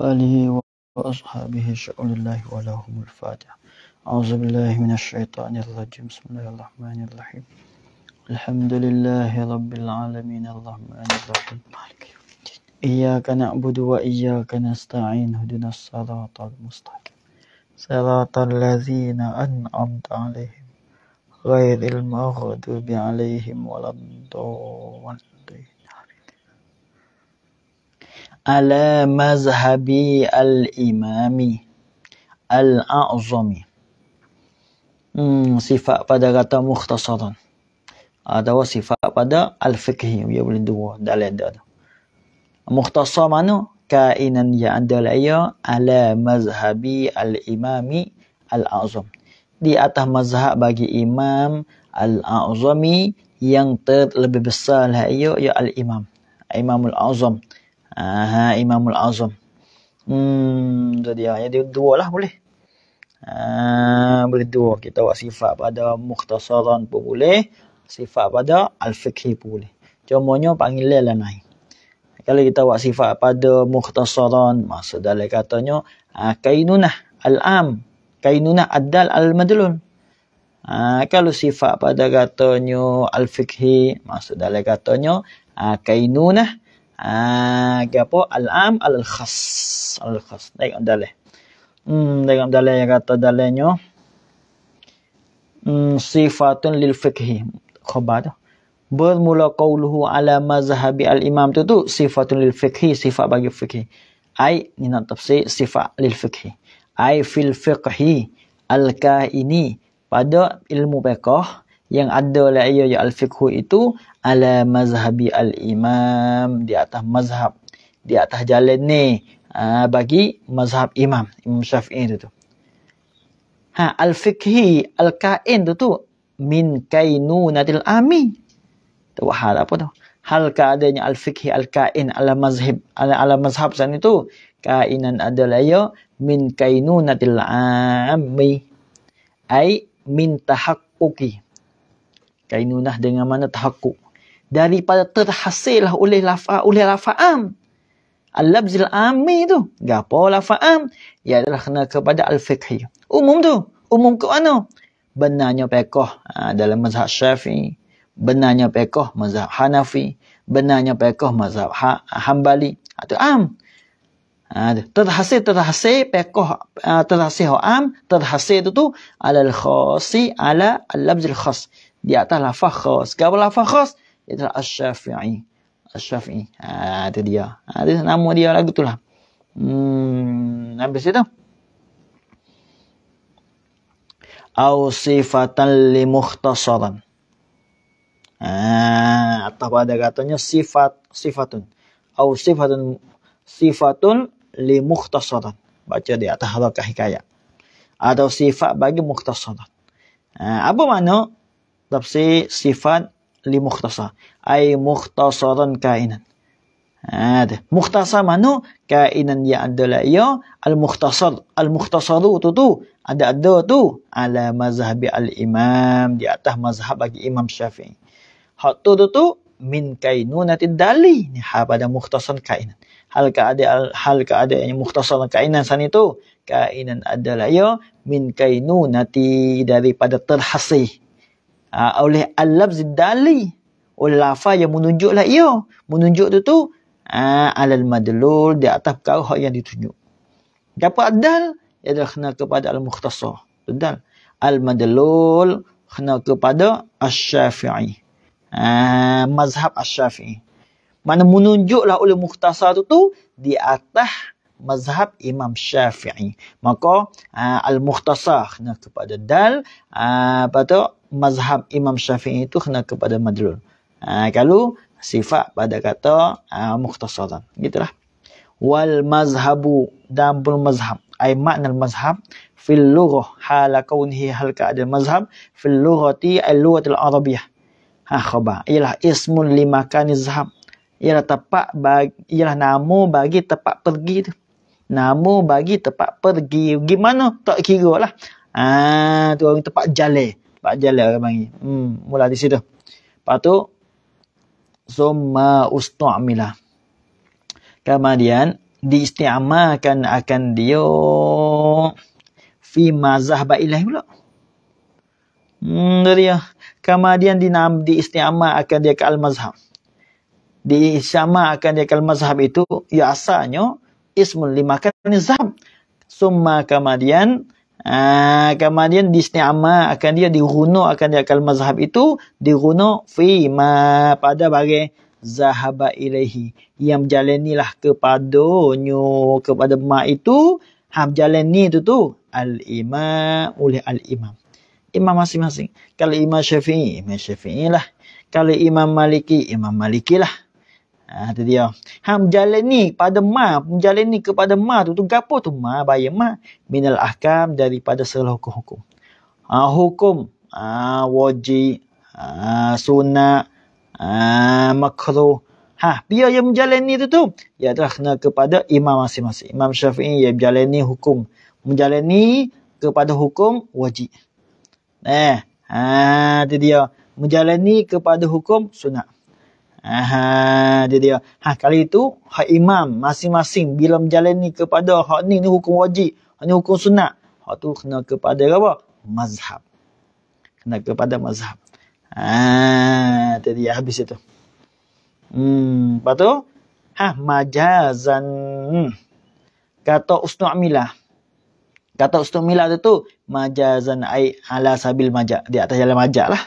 وآله وأصحابه شؤون الله ولهم الفاتحة أعوذ بالله من الشيطان الرجيم بسم الله الرحمن الرحيم الحمد لله رب العالمين الرحمن الرحيم مالك إياك نعبد وإياك نستعين هدنا الصراط المستقيم صراط الذين أنعمت عليهم غير المغضوب عليهم ولا الضالين ala mazhabi al-imami al-a'zami. Hmm, sifat pada kata mukhtasaran. Ada ah, sifat pada al-fiqhi. Ia boleh dua. Dalam dia tu. Mukhtasar mana? Kainan yang ada laya ala mazhabi al-imami al-a'zam. Di atas mazhab bagi imam al-a'zami yang ter- lebih besar laya ia al-imam. Imamul a'zam. Al-A'zam. Ah, Imamul Azam. Hmm, jadi dia dia dua lah boleh. Ah, boleh dua. Kita buat sifat pada mukhtasaran pun boleh. Sifat pada al-fiqhi pun boleh. Cumanya panggil lah naik. Kalau kita buat sifat pada mukhtasaran, maksud dalam katanya, ah, kainunah al-am. Kainunah ad-dal al-madlun. Ah, kalau sifat pada katanya al-fiqhi, maksud dalam katanya, ah, kainunah al Ah, apa al-am al-khas al-khas naik dalil hmm naik dalil yang kata dalilnya hmm sifatun lil fiqhi khabar bermula qauluhu ala mazhabi al-imam tu tu sifatun lil fiqhi sifat bagi fiqhi ai ni nak tafsir sifat lil fiqhi ai fil fiqhi al-ka ini pada ilmu pekoh yang ada la ia ya al-fiqhu itu ala mazhabi al imam di atas mazhab di atas jalan ni ha, bagi mazhab imam imam syafi'i tu tu ha al fikhi al kain tu tu min kainu nadil ami tu hal apa tu hal keadaannya al fikhi al kain ala mazhab ala, ala mazhab sana tu kainan adalah ya min kainu nadil ami ai min tahakuki kainunah dengan mana tahakuk daripada terhasil lah oleh lafa oleh lafa'am al-labzil ammi tu gapo lafa'am ya adalah kena kepada al-fiqhi umum tu umum ke mana benarnya pekoh ha, dalam mazhab syafi benarnya pekoh mazhab hanafi benarnya pekoh mazhab ha, hambali atau ha, am ha, terhasil terhasil pekoh uh, terhasil am terhasil itu tu alal khasi ala al-labzil khas di atas lafaz khas gapo lafaz khas iaitu Asy-Syafi'i. Asy-Syafi'i. Ha tu dia. Ha tu nama dia lagu tu lah. Hmm habis itu. Au sifatan li mukhtasaran. Ha atau ada katanya sifat sifatun. Au sifatun sifatun li mukhtasaran. Baca di atas harakah hikayat. Atau sifat bagi mukhtasaran. Ha, apa makna? Tafsir sifat li mukhtasa ay mukhtasaran kainan ada mukhtasa mano kainan ya adala ya al mukhtasar al mukhtasaru tu tu ada ada tu ala mazhabi al imam di atas mazhab bagi imam syafi'i hak tu tu, tu min kainunati dali ni ha pada mukhtasar kainan hal ka ada hal ka ada yang mukhtasar kainan sana tu kainan adalah ya min kainunati daripada terhasih uh, oleh alab zidali oleh lafaz yang menunjuklah ia menunjuk tu tu uh, alal madlul di atas perkara yang ditunjuk dapat dal ia adalah kenal kepada al-mukhtasar dal al-madlul kenal kepada asy-syafi'i uh, ha, mazhab asy-syafi'i mana menunjuklah oleh mukhtasar tu tu di atas mazhab Imam Syafi'i. Maka uh, al-mukhtasar kena kepada dal, uh, apa tu? mazhab Imam Syafi'i itu kena kepada madlul. Ha, kalau sifat pada kata uh, mukhtasaran. Gitulah. Wal mazhabu dan bul mazhab. Ai makna mazhab fil lughah hal kaunhi hal ka ada mazhab fil lughati al lughatil arabiyah. Ha khabar. Ialah ismun limakani zhab. Ialah tempat bagi ialah nama bagi tempat pergi tu. Nama bagi tempat pergi. Gimana tak kira lah. Ah ha, tu orang tempat jalan. Pak Jalal lah orang panggil. Hmm, mula di situ. Lepas tu, Zuma Ustu'amilah. Kemudian, diistiamakan akan dia fi mazhab ba'ilah pula. Hmm, dari ya. Kemudian dinam diistiama akan dia ke al-mazhab. Diistiama akan dia ke al-mazhab itu ya asalnya ismun lima kan zahab. Summa kemudian Ah, kemudian disni'ama akan dia dirunuk akan dia akan mazhab itu dirunuk fi ma pada bagai zahaba ilaihi yang berjalanilah kepada nyu kepada ma itu ha berjalan ni tu tu al imam oleh al imam imam masing-masing kalau imam syafi'i imam syafi'i lah kalau imam maliki imam maliki lah Ha, tu dia. Hang menjalani pada ma, menjalani kepada ma tu, tu gapo tu ma, bayi ma. Minal ahkam daripada segala hukum-hukum. Ha, hukum, ha, wajib, ha, sunat, ha, makruh. Ha, dia yang menjalani tu tu, ya tu kena kepada imam masing-masing. Imam Syafi'i yang menjalani hukum. Menjalani kepada hukum wajib. Eh, ha, tu dia. Menjalani kepada hukum sunnah. Aha, dia dia. Ha, kali itu hak imam masing-masing bila menjalani kepada hak ni ni hukum wajib, hak ni hukum sunat. Hak tu kena kepada apa? Mazhab. Kena kepada mazhab. Ha, dia dia habis itu. Hmm, lepas tu ha majazan. Kata Ustaz Kata Ustaz Mila tu tu majazan ai ala sabil majaz. Di atas jalan majaz lah.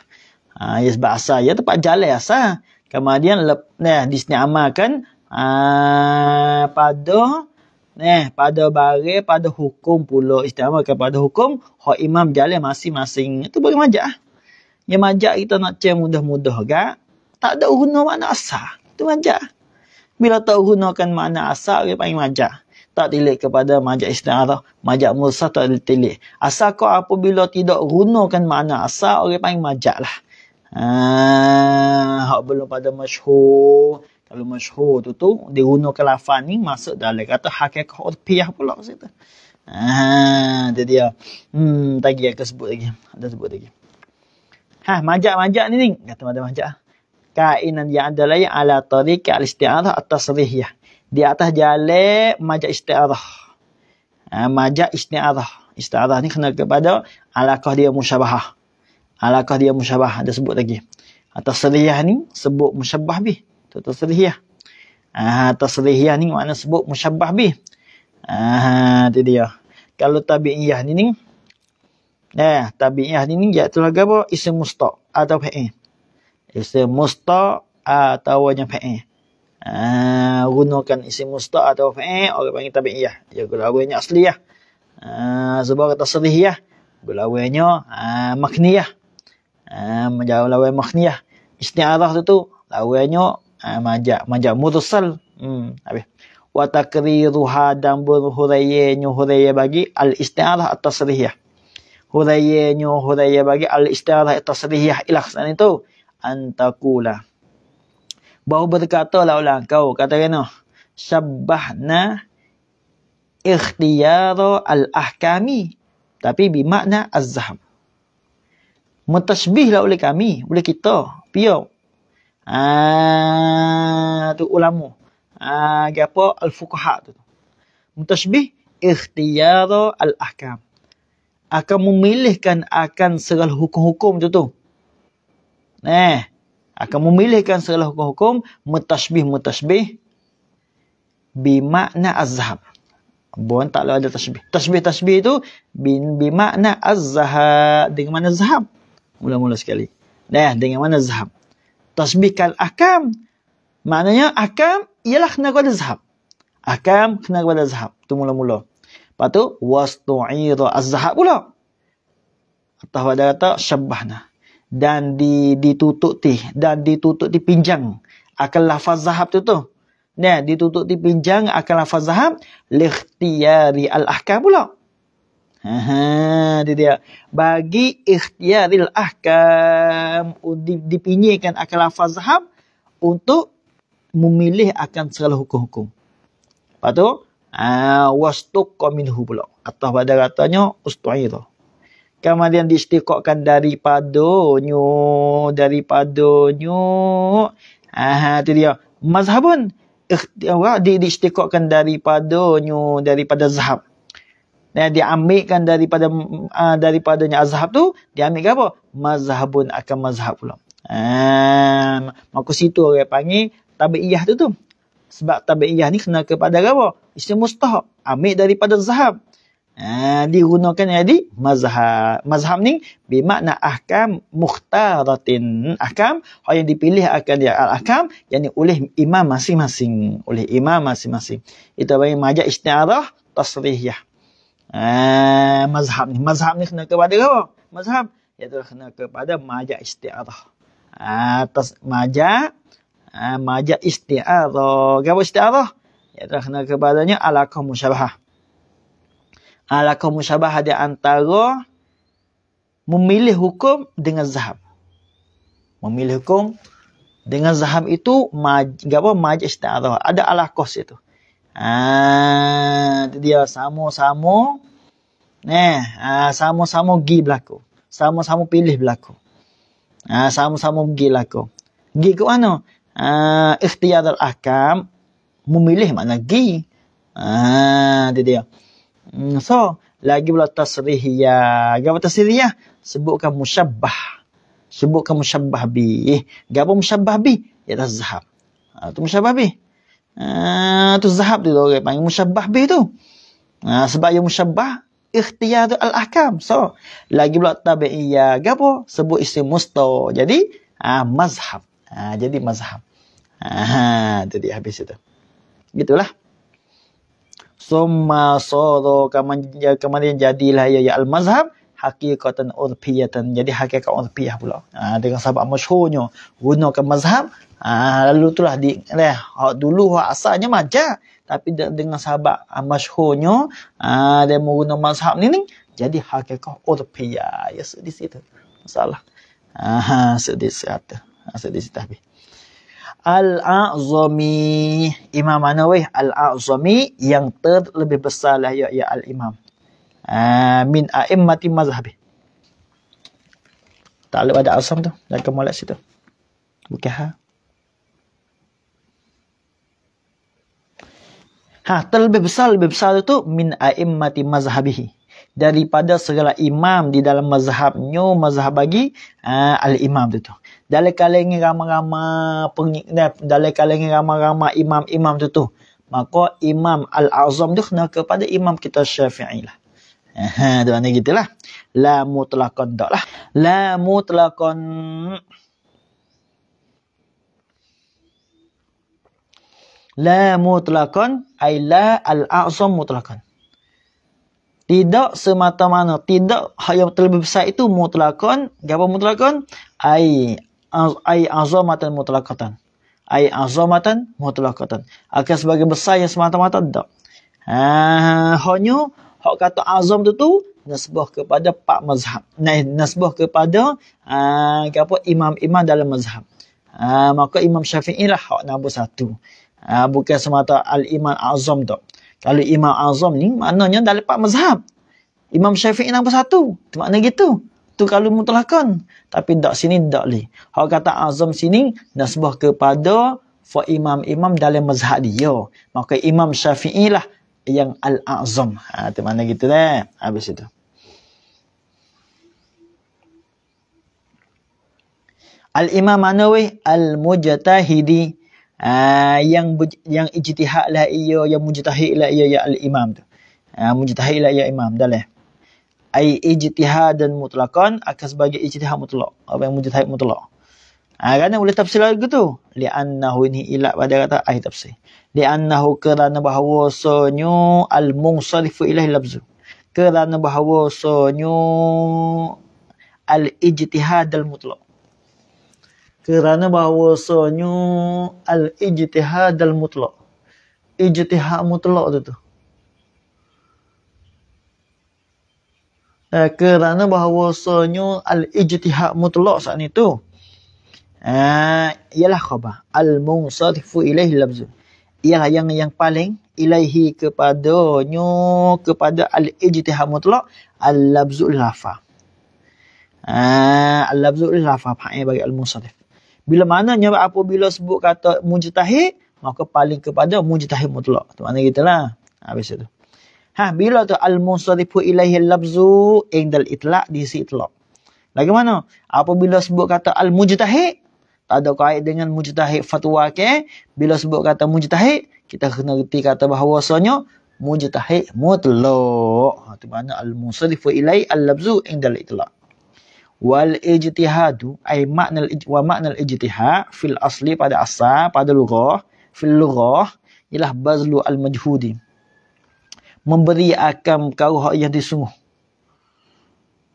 Ha, ya sebab asal ya tempat jalan asal kemudian nah disniamakan ah pada nah pada bare pada hukum pula istiamakan pada hukum ho imam jalan masing-masing itu boleh majak ah. yang majak kita nak cem mudah-mudah gak tak ada guna makna asal itu majak ah. bila tak gunakan makna asal dia panggil majak ah. tak tilik kepada majak istiarah, majak musa tak tilik. Asal kau apabila tidak gunakan makna asal, orang panggil majak lah. Ah, hak belum pada masyhur. Kalau masyhur tu tu digunakan lafaz ni masuk dalam kata hakikat urfiah pula situ. Ah, dia dia. Hmm, tadi aku sebut lagi. Ada sebut lagi. Ha, majak-majak ni ni kata majak majak. Kainan yang adalah yang ala tariq al-isti'adah atas rihiyah. Di atas jale majak isti'adah. Ha, ah, majak isti'adah. Isti'adah ni kena kepada alaqah dia musyabahah. Alakah dia musyabah ada sebut lagi. Atas serihah ni sebut musyabah bih. Itu tasrihiyah. Ah tasrihiyah ni makna sebut musyabah bih. Ah tu dia. Kalau tabi'iyah ni ni Nah, eh, tabi'iyah ni ni iaitu apa? Isim mustaq atau fi'il. Isim mustaq atau yang fi'il. Ah gunakan isim mustaq atau fi'il orang panggil tabi'iyah. Ya gula asli ya. Ah sebab kata tasrihiyah gula awalnya ah makniyah. Ah, menjawab lawan mahniyah. Istiarah tu tu lawannya uh, majak majak mursal. Hmm habis. Wa takriru hadam buruhurayenyu huraya bagi al istiarah at tasrihiyah. Hurayenyu huraya bagi al istiarah at tasrihiyah ilah sana itu antakula. Bahu berkata lah ulang kau kata kena. Sabahna ikhtiyara al-ahkami. Tapi bimakna az-zaham mentasbihlah oleh kami, oleh kita, piau. Ah tu ulama. Ah gapo al-fuqaha tu. Mentasbih ikhtiyar al-ahkam. Akan memilihkan akan segala hukum-hukum tu tu. Nah, eh, akan memilihkan segala hukum-hukum mentasbih mentasbih bimakna az azhab, Bukan taklah ada tasbih. Tasbih-tasbih itu bimakna az-zahab. Dengan mana zahab? mula-mula sekali. Nah, dengan mana zahab? Tasbih kal akam. Maknanya akam ialah kena kepada zahab. Akam kena kepada zahab. Itu mula-mula. Lepas tu, wastu'ira az-zahab pula. Atau ada kata, syabahna. Dan di, ditutup ti. Dan ditutup ti pinjang. Akan lafaz zahab tu tu. Nah, ditutup ti pinjang akan lafaz zahab. Lihtiyari al-ahkam pula. Aha, dia dia. Bagi ikhtiaril ahkam. Dipinyikan akal lafaz Untuk memilih akan segala hukum-hukum. Lepas tu. Ha, Wastuq kominhu pulak. Atau pada katanya ustu'i tu. Kemudian diistiqatkan daripada nyu. Daripada nyu. Aha, itu dia. Mazhabun. Ikhtiar, di, diistiqatkan daripada nyu. Daripada zahab. Dan diambilkan daripada uh, daripadanya azhab tu, diambil apa? Mazhabun akan mazhab pula. Um, maka situ orang panggil tabi'iyah tu tu. Sebab tabi'iyah ni kena kepada apa? Isteri mustahab. Ambil daripada zahab. Uh, digunakan jadi mazhab. Mazhab ni bermakna ahkam mukhtaratin. Ahkam yang dipilih akan dia al-ahkam. Yang oleh imam masing-masing. Oleh imam masing-masing. Itu bagi majak isti'arah tasrihiyah. Eh, mazhab ni. Mazhab ni kena kepada apa? Mazhab iaitu kena kepada majak isti'adah. Eh, atas majak, eh, majak isti'adah. Apa isti'adah? Iaitu kena kepadanya alaqah musyabahah. Alaqah musyabahah di antara memilih hukum dengan zahab. Memilih hukum dengan zahab itu maj, apa majak isti'adah. Ada alaqah situ. Ah, dia sama-sama neh, ah, ha, sama-sama gi berlaku. Sama-sama pilih berlaku. Ah, ha, sama-sama gi berlaku. Gi ke mana? Ah, ikhtiar al-ahkam memilih mana gi. Ah, dia dia. Hmm, so, lagi pula tasrihiyah. Gapa tasrihiyah? Sebutkan musyabbah. Sebutkan musyabbah bi. Eh, gapa musyabbah bi? Ya tazhab. Ah, tu musyabbah bi. Ah tu zahab tu orang panggil musyabbah bih tu. Ha, sebab yang musyabbah ikhtiar tu al-ahkam. So lagi pula tabi'iyah gapo sebut isi musto. Jadi ah ha, mazhab. Ha, jadi mazhab. Ha, ah, jadi habis itu. Gitulah. Summa sadu kamandian ya, jadilah ya, ya al-mazhab hakikatan urfiyatan jadi hakikat urfiyah pula ha, dengan sebab masyhurnya gunakan mazhab ha, lalu itulah di leh ha, dulu hak asalnya majah tapi dengan sebab ha, masyhurnya ha, dia menggunakan mazhab ni, ni jadi hakikat urfiyah ya yes, di situ masalah ha, ha sedih sehatu sedih tapi. Al-A'zami Imam mana weh? Al-A'zami Yang terlebih besar lah ya, ya Al-Imam Ah, min a'immati mazhabi. Ta'alluq ada asam tu dan kemolat situ. Bukan ha. Ha, terlebih besar lebih besar tu min a'immati mazhabi daripada segala imam di dalam mazhab mazhabnya mazhab bagi uh, al-imam tu tu. Dalam kalangan ramai-ramai eh, dalam kalangan ramai-ramai imam-imam tu tu. Maka imam al-azam tu kena kepada imam kita syafi'i lah. Ha, tu mana gitulah. La mutlakon tak lah. La mutlakon. La mutlakon. Ay la al-a'zam mutlakon. Tidak semata mana. Tidak yang terlebih besar itu mutlakon. Gapa mutlakon? Ay. Ay azamatan mutlakatan. Ay azamatan mutlakatan. Akan sebagai besar yang semata-mata tak. Ha, hanya Hak kata azam tu tu nasbah kepada pak mazhab. Nasbah kepada uh, apa imam-imam dalam mazhab. Uh, maka Imam Syafi'i lah hak nombor satu. Uh, bukan semata al-imam azam tu. Kalau imam azam ni maknanya dalam pak mazhab. Imam Syafi'i nombor satu. Itu makna gitu. Tu kalau mutlakon. Tapi tak sini tak boleh. Hak kata azam sini nasbah kepada for imam-imam dalam mazhab dia. Maka Imam Syafi'i lah yang al-azam. Ha, itu mana gitu dah. Habis itu. Al-Imam Manawi Al-Mujtahidi uh, yang yang ijtihad lah ia yang mujtahid lah ia ya al-Imam tu. Ha, uh, lah ya Imam dah leh. Ai ijtihad dan mutlakan akan sebagai ijtihad mutlak. Apa yang mujtahid mutlak? Ha, kerana boleh tafsir lagi tu. Li'annahu ini ilat pada kata ayat tafsir. Li'annahu kerana bahawa sonyu al-mungsarifu ilahi labzu. Kerana bahawa sonyu al-ijtihad al-mutlak. Kerana bahawa sonyu al-ijtihad al-mutlak. Ijtihad mutlak tu tu. Ha, kerana bahawa sonyu al-ijtihad mutlak saat itu. Ah, ialah khabar al munsarifu ilaihi lafzu ialah yang yang paling ilaihi kepada nyu kepada al ijtihad mutlaq al rafa. Ah, al lafzu rafa pakai ya, bagi al munsarif bila mananya apabila sebut kata mujtahid maka paling kepada mujtahid mutlaq tu mana gitulah ha, habis itu Ha, bila tu al-munsarifu ilaihi al-labzu indal itlaq di si itlaq. Bagaimana? Apabila sebut kata al-mujtahid, tak ada kait dengan mujtahid fatwa ke bila sebut kata mujtahid kita kena reti kata bahawa bahawasanya mujtahid mutlak itu ha, mana al-musarifu ilai al-labzu indal itlaq wal ijtihadu ai makna al wa makna al fil asli pada asal pada lughah fil lughah ialah bazlu al majhudi memberi akam kau yang disungguh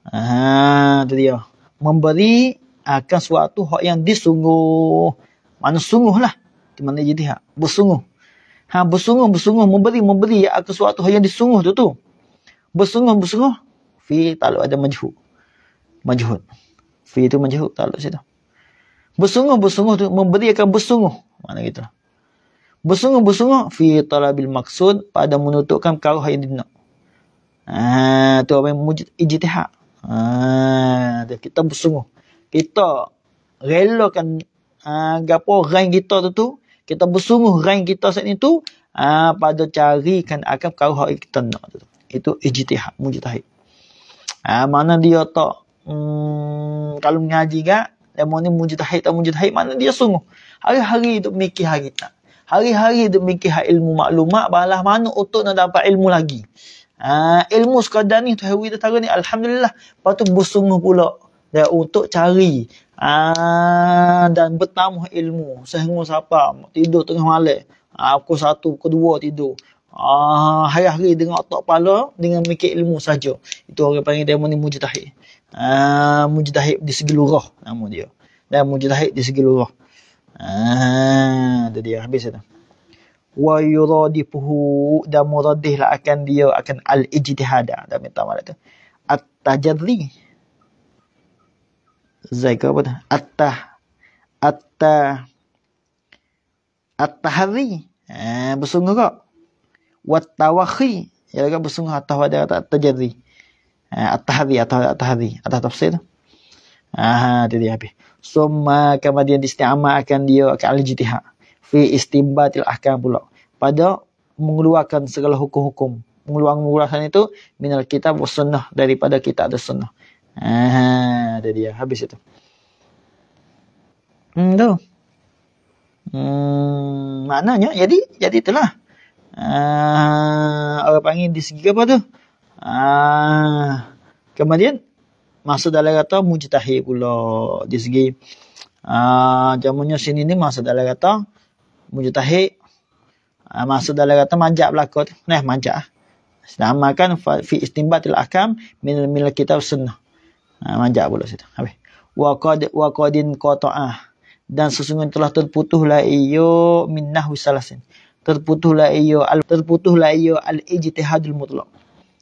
Ah, tu dia. Memberi akan suatu hak yang disungguh. Mana lah, Itu mana jadi hak. Bersungguh. Ha, bersungguh, bersungguh, memberi, memberi akan suatu hak yang disungguh tu tu. Bersungguh, bersungguh. Fi talu ada majhud. Majhud. Fi tu majhud taluk situ. Bersungguh, bersungguh tu. Memberi akan bersungguh. Mana gitu lah. Bersungguh, bersungguh. Fi bil maksud pada menutupkan perkara yang dinak. Ha, tu apa yang mujid, ijtihak. Ha, kita bersungguh kita relakan uh, ah, gapo rank kita tu tu kita bersungguh rank kita saat itu uh, ah, pada cari kan akan kau hak kita nak tu itu ijtihad mujtahid uh, mana dia tak hmm, kalau mengaji gak demo ni mujtahid atau mujtahid mana dia sungguh hari-hari itu mikir hari kita hari-hari itu mikir hak ilmu maklumat balah mana untuk nak dapat ilmu lagi Uh, ilmu sekadar ni tu hewi tu ni alhamdulillah patut tu bersungguh pula dan untuk cari ah dan bertambah ilmu sehingga siapa tidur tengah malam ah pukul 1 pukul 2 tidur ah hari-hari dengan otak kepala dengan mikir ilmu saja itu orang panggil dia ni mujtahid ah mujtahid di segi lurah nama dia dan mujtahid di segi lurah ah dia, habis itu wa yuradifuhu dan muradih akan dia akan al-ijtihada dan minta malam tu at-tajarri zaika apa dah attah attah attahri eh ha, bersungguh kok wattawakhi ya kan bersungguh attah wadah kata attajri eh ha, attahri atau attahri atau tafsir ah ha, jadi habis summa kemudian disti'ama akan dia ke al-jitihad fi istimbatil ahkam pula pada mengeluarkan segala hukum-hukum mengeluarkan mengeluarkan itu minal kitab wa sunnah daripada kita ada sunnah Ah, ada dia. Habis itu. Hmm, tu. Hmm, maknanya jadi jadi itulah. Ah, orang panggil di segi apa tu? Ah, kemudian masuk dalam kata mujtahid pula di segi ah jamunya sini ni masuk dalam kata mujtahid ah, masuk dalam kata majak belaka tu. Nah, majak. Sedamakan fi istimbatil akam min milik kitab sunnah. Ha, manjak pula situ. Habis. Wa qad wa qadin qata'ah dan sesungguhnya telah terputuslah ia min nahwi salasin. Terputuslah ia al terputuslah ia al ijtihadul mutlaq.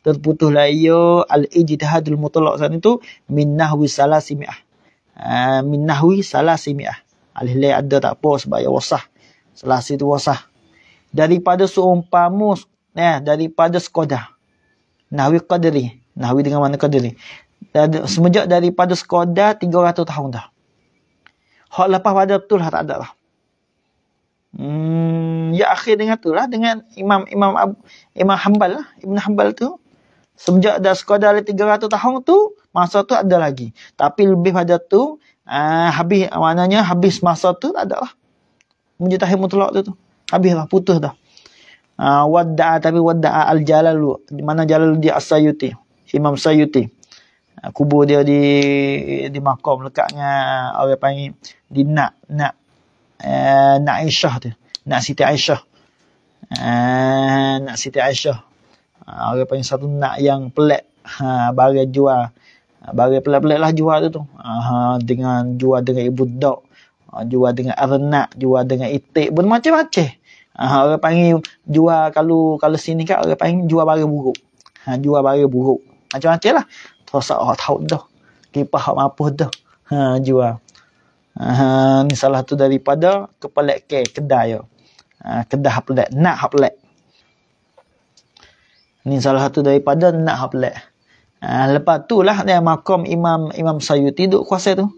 Terputuslah ia al ijtihadul mutlaq sana itu min nahwi salasimiah. Ah ha, min nahwi salasimiah. Al hilai ada tak apa sebab ia wasah. Selasi tu wasah. Daripada seumpamus eh ya, daripada sekodah. Nahwi qadri. Nahwi dengan mana qadri? dari, semenjak daripada Skoda 300 tahun dah. Hak lepas pada betul lah tak ada lah. Hmm, ya akhir dengan tu lah dengan Imam Imam Abu, Imam Hambal lah, Ibn Hambal tu. Semenjak dah Skoda dari 300 tahun tu, masa tu ada lagi. Tapi lebih pada tu, uh, habis maknanya habis masa tu tak ada lah. Mujtahid mutlak tu tu. Habis lah, putus dah. Uh, wadda'a tapi wadda'a al-jalalu. Di mana jalalu dia as-sayuti. Imam Sayuti. Ah, kubur dia di di makam lekat dengan ah, orang panggil di nak nak uh, nak Aisyah tu nak Siti Aisyah uh, nak Siti Aisyah uh, orang panggil satu nak yang pelik ha, uh, bagi jual bagi pelik-pelik lah jual tu tu uh, dengan jual dengan ibu dok uh, jual dengan arnak jual dengan itik pun macam-macam uh, orang panggil jual kalau kalau sini kan orang panggil jual barang buruk uh, jual barang buruk macam-macam lah Rosak hot hot dah. Kipah hot mapuh dah. Ha, jual. Ha, ni salah tu daripada kepelek ke kedai yo. Ha, kedai hot pelek. Nak hot pelek. Ni salah tu daripada nak hot pelek. Ha, lepas tu lah dia makam imam imam Sayuti duduk kuasa tu.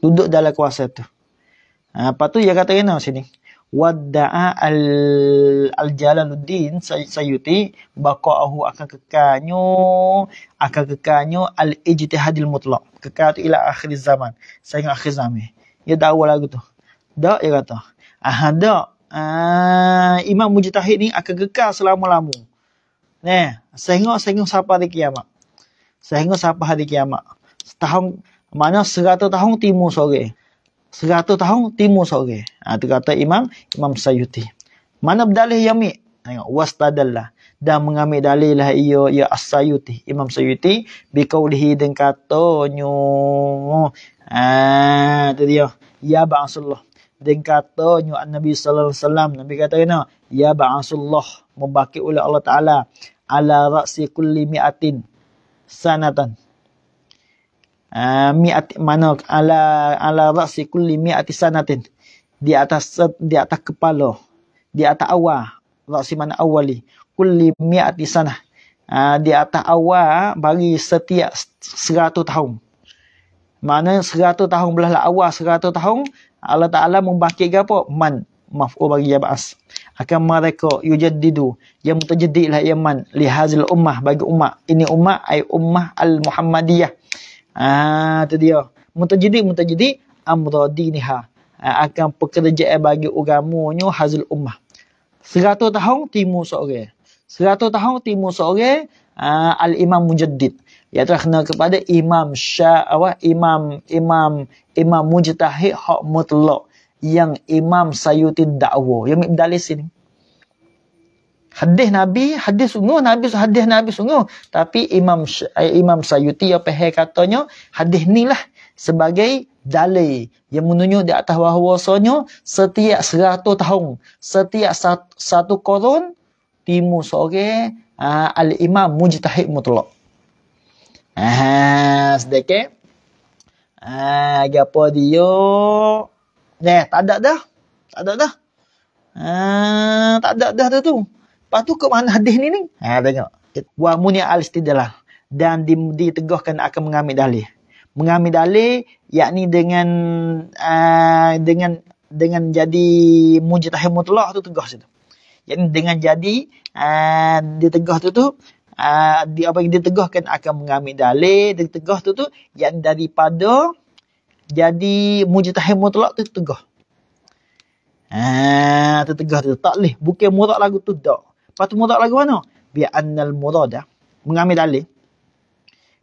Duduk dalam kuasa tu. Ha, lepas tu dia kata kena sini wadda'a al-Jalaluddin Sayyuti baqa'ahu akan kekanyo akan kekanyo al-ijtihadil mutlaq kekal tu ila akhir zaman saya akhir zaman dia dakwa lagu tu dak dia kata ah dak ah, imam mujtahid ni akan kekal selama lamu Nah, saya ingat saya siapa hari kiamat saya ingat siapa hari kiamat setahun mana 100 tahun timur seorang seratus tahun timur seorang. Ah ha, tu kata Imam Imam Sayyuti. Mana dalil yami? Tengok wastadalla dan mengambil dalil lah ia ia as Sayuti Imam Sayyuti bi qaulihi dan katonyo. Ah ha, tu dia. Ya Rasulullah. Dan katonyo an Nabi sallallahu alaihi wasallam, Nabi kata kena ya Rasulullah membakit oleh Allah Taala ala ra'si kulli mi'atin sanatan. Ah, mi'ati mana ala ala ra'si kulli mi'ati sanatin di atas di atas kepala di atas awal ra'si mana awali kulli mi'ati sanah ah, di atas awal bagi setiap 100 tahun mana 100 tahun belahlah awal 100 tahun Allah Taala membakit gapo man maf'ul bagi jabas akan mereka yujaddidu yang terjadilah yang man li hazil ummah bagi umat ini umat ay ummah al muhammadiyah Ah tu dia. Mutajidi mutajidi amradiniha. Ah, akan pekerjaan bagi agamanya hazul ummah. 100 tahun timu seorang. 100 tahun timu seorang ah, al imam mujaddid. Ya kena kepada imam syah apa imam imam imam mujtahid hak mutlak yang imam sayyidid da'wah. Yang dalil sini hadis Nabi, hadis sungguh Nabi, hadis Nabi sungguh. Tapi Imam eh, Imam Sayuti yang pehe katanya, hadis ni lah sebagai dalil yang menunjuk di atas wahwasanya setiap seratus tahun, setiap satu, satu korun, timu sore uh, al-imam mujtahid mutlak. Ah, sedekat. Ah, gapo dia? Nah, tak ada dah. Tak ada dah. Ah, tak ada dah tu. tu. Lepas tu ke mana hadis ni ni? Ha tengok. Wa munia al istidlal dan diteguhkan akan mengambil dalil. Mengambil dalil yakni dengan uh, dengan dengan jadi mujtahid mutlak tu teguh situ. Yakni dengan jadi uh, diteguh tu tu Uh, di, apa yang ditegahkan akan mengambil dalil ditegah tu tu yang daripada jadi mujtahid mutlak tu tegah ah uh, tu tegah tu tak bukan murak lagu tu dak Lepas tu lagi lagu mana? Bi annal dah Mengambil dalil.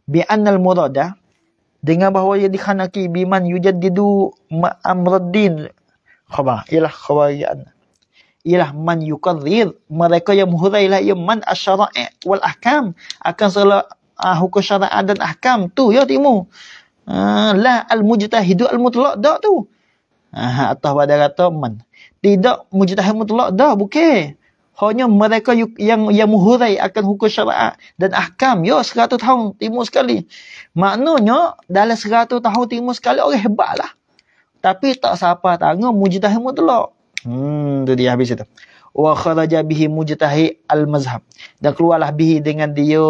Bi annal dah Dengan bahawa ia dikhanaki biman yujadidu ma'amruddin. Khabar. Ialah khabar ya ialah man yukadzir mereka yang muhurailah ia man asyara'i wal ahkam akan segala uh, hukum syara'a dan ahkam tu ya timu uh, la al mujtahidu al mutlaq dah tu uh, ah, atah pada kata man tidak mujtahid mutlaq dah bukan hanya mereka yang yang muhurai akan hukum syara'at dan ahkam. yo seratus tahun timur sekali. Maknanya, dalam seratus tahun timur sekali, orang hebatlah. Tapi tak siapa tangan mujtahid mutlak. Hmm, tu dia habis itu. Wa kharaja bihi mujtahid al-mazhab. Dan keluarlah bihi dengan dia,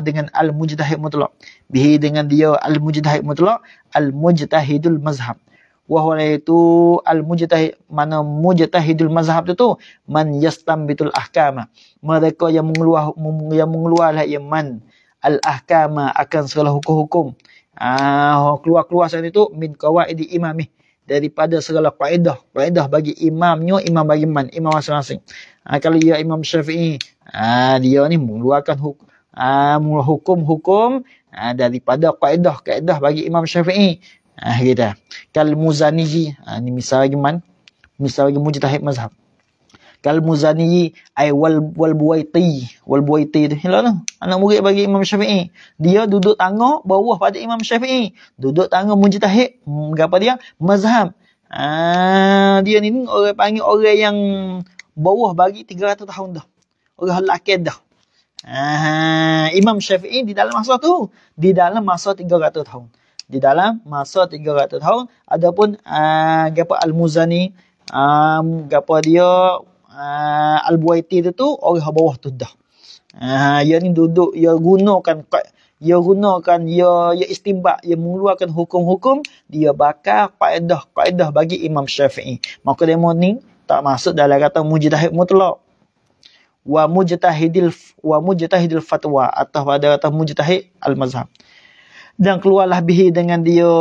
dengan al-mujtahid mutlak. Bihi dengan dia, al-mujtahid mutlak, al-mujtahidul mazhab wahwal itu al mujtahid mana mujtahidul mazhab tu tu man yastambitul ahkama mereka yang mengeluar yang mengeluarlah yang man al ahkama akan segala hukum-hukum ah keluar-keluar sana itu min qawaidi imamih daripada segala kaedah kaedah bagi imamnya imam bagi man imam masing-masing ah, kalau dia imam syafi'i ah, dia ni mengeluarkan hukum ah, mengeluarkan hukum-hukum ah, daripada kaedah kaedah bagi imam syafi'i Ah ha, kita. Kal muzani ha, ah, ni misal lagi man. Misal lagi mujtahid mazhab. Kal muzani ai wal wal buaiti, wal buaiti tu hilah tu. Anak murid bagi Imam Syafi'i. Dia duduk tangga bawah pada Imam Syafi'i. Duduk tangga mujtahid, gapa hmm, dia? Mazhab. Ah dia ni orang panggil orang yang bawah bagi 300 tahun dah. Orang lelaki dah. Ah Imam Syafi'i di dalam masa tu, di dalam masa 300 tahun di dalam masa 300 tahun ataupun uh, ah, gapo al-muzani um, ah, gapo dia uh, ah, al-buaiti tu tu orang bawah tu dah uh, ya ni duduk ya gunakan ia gunakan, ia, ia istimbak, ia mengeluarkan hukum-hukum, dia bakar kaedah-kaedah bagi Imam Syafi'i. Maka dia ni tak masuk dalam kata mujtahid mutlak. Wa mujtahidil, wa mujtahidil fatwa atau pada kata mujtahid al-mazhab dan keluarlah bihi dengan dia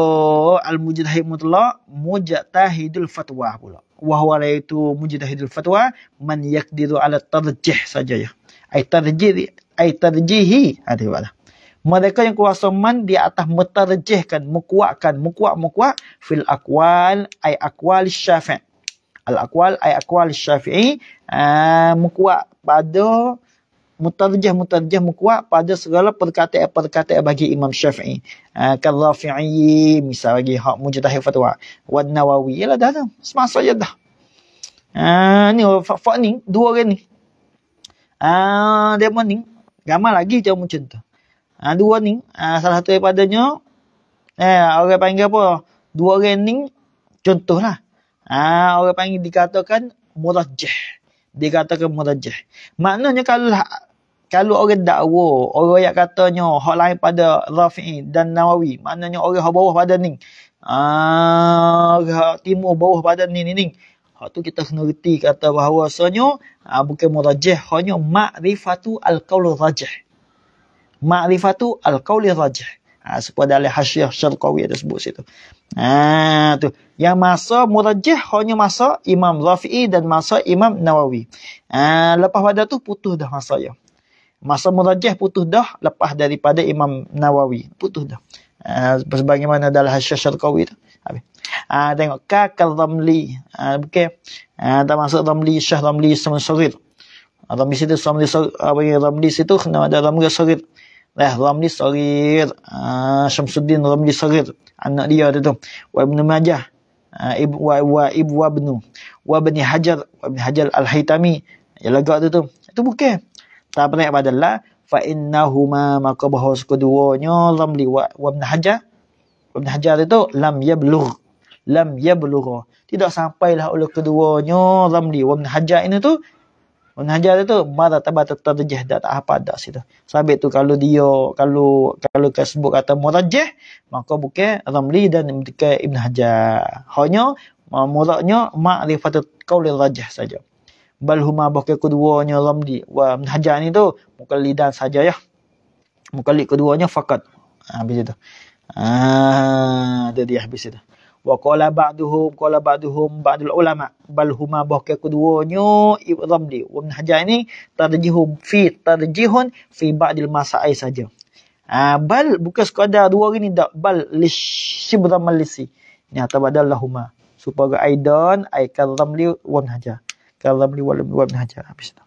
al-mujtahid mutlaq mujtahidul fatwa pula wahwa lah itu mujtahidul fatwa man yaqdiru ala tarjih saja ya ai tarjih ai tarjihi adalah ha, mereka yang kuasa man di atas mutarjihkan mukuatkan mukuat mukuat fil aqwal ai aqwal syafi'i al ha, aqwal ai aqwal syafi'i uh, mukuat pada Mutarjah, mutarjah, mukwa pada segala perkataan-perkataan bagi Imam Syafi'i. Ah uh, misal lagi, hak mujtahid fatwa. Wa Nawawi ialah dah dah. Semasa je dah. Ah ni fak ni dua orang ni. Ah dia pun ni gamal lagi dia macam tu. Ah dua ni ah salah satu daripadanya eh orang panggil apa? Dua orang ni contohlah. Ah orang panggil dikatakan murajjah. Dikatakan murajjah. Maknanya kalau kalau orang dakwa, orang yang katanya hak lain pada Rafi'i dan Nawawi, maknanya orang hak bawah pada ni. Ah, hak timur bawah pada ni ni ni. Hak tu kita kena reti kata bahawasanya ah, bukan murajih, hanya ma'rifatu al-qawl rajih. Ma'rifatu al-qawl rajih. Ah, sebab dalam hasyiah syarqawi ada sebut situ. Ah, tu. Yang masa murajih hanya masa Imam Rafi'i dan masa Imam Nawawi. Ah, lepas pada tu putus dah masa ya. Masa merajah putus dah lepas daripada Imam Nawawi. Putus dah. Uh, sebagaimana dalam Hasyar Syarqawi tu. Habis. Ha, uh, tengok. Kakal Ramli. Ha, uh, bukan. Ha, uh, tak masuk Ramli. Syah Ramli Ismail Sarir. Ah, Ramli situ. Ramli Sarir. Uh, ah, Ramli situ. Kena ada Ramli Sarir. Eh, lah, Ramli Sarir. Uh, Syamsuddin Ramli Sarir. Anak dia tu tu. Wa Ibn Majah. Ibu wa wa ibu wa ibnu hajar wa bani hajar al haitami yang lagak tu tu itu bukan tabrak badallah fa innahuma maka bahawa keduanya lam liwat wa ibn hajar ibn hajar itu lam yablugh lam yablugha tidak sampailah oleh keduanya lam li wa ibn hajar ini tu ibn hajar itu mata tabat tarjih dak tak apa dah. situ sabit tu kalau dia kalau kalau kesebut kata murajjah maka bukan ramli dan bukan ibn hajar hanya muraknya ma'rifatul qaulir rajih saja bal huma bahkan keduanya ramdi wa hajar ni tu bukan lidah saja ya bukan lidah keduanya fakat ha, habis itu ah ha, jadi habis itu wa qala ba'duhum qala ba'duhum ba'dul ulama bal huma bahkan keduanya ramdi wa hajar ni tarjihum fi tarjihun fi ba'dil masa'i saja ah bal bukan sekadar dua hari ni dak bal lisibramalisi ni atau badal lahuma supaya aidan aikan ramli wa hajar kalam ni walam wa hajar habis tu.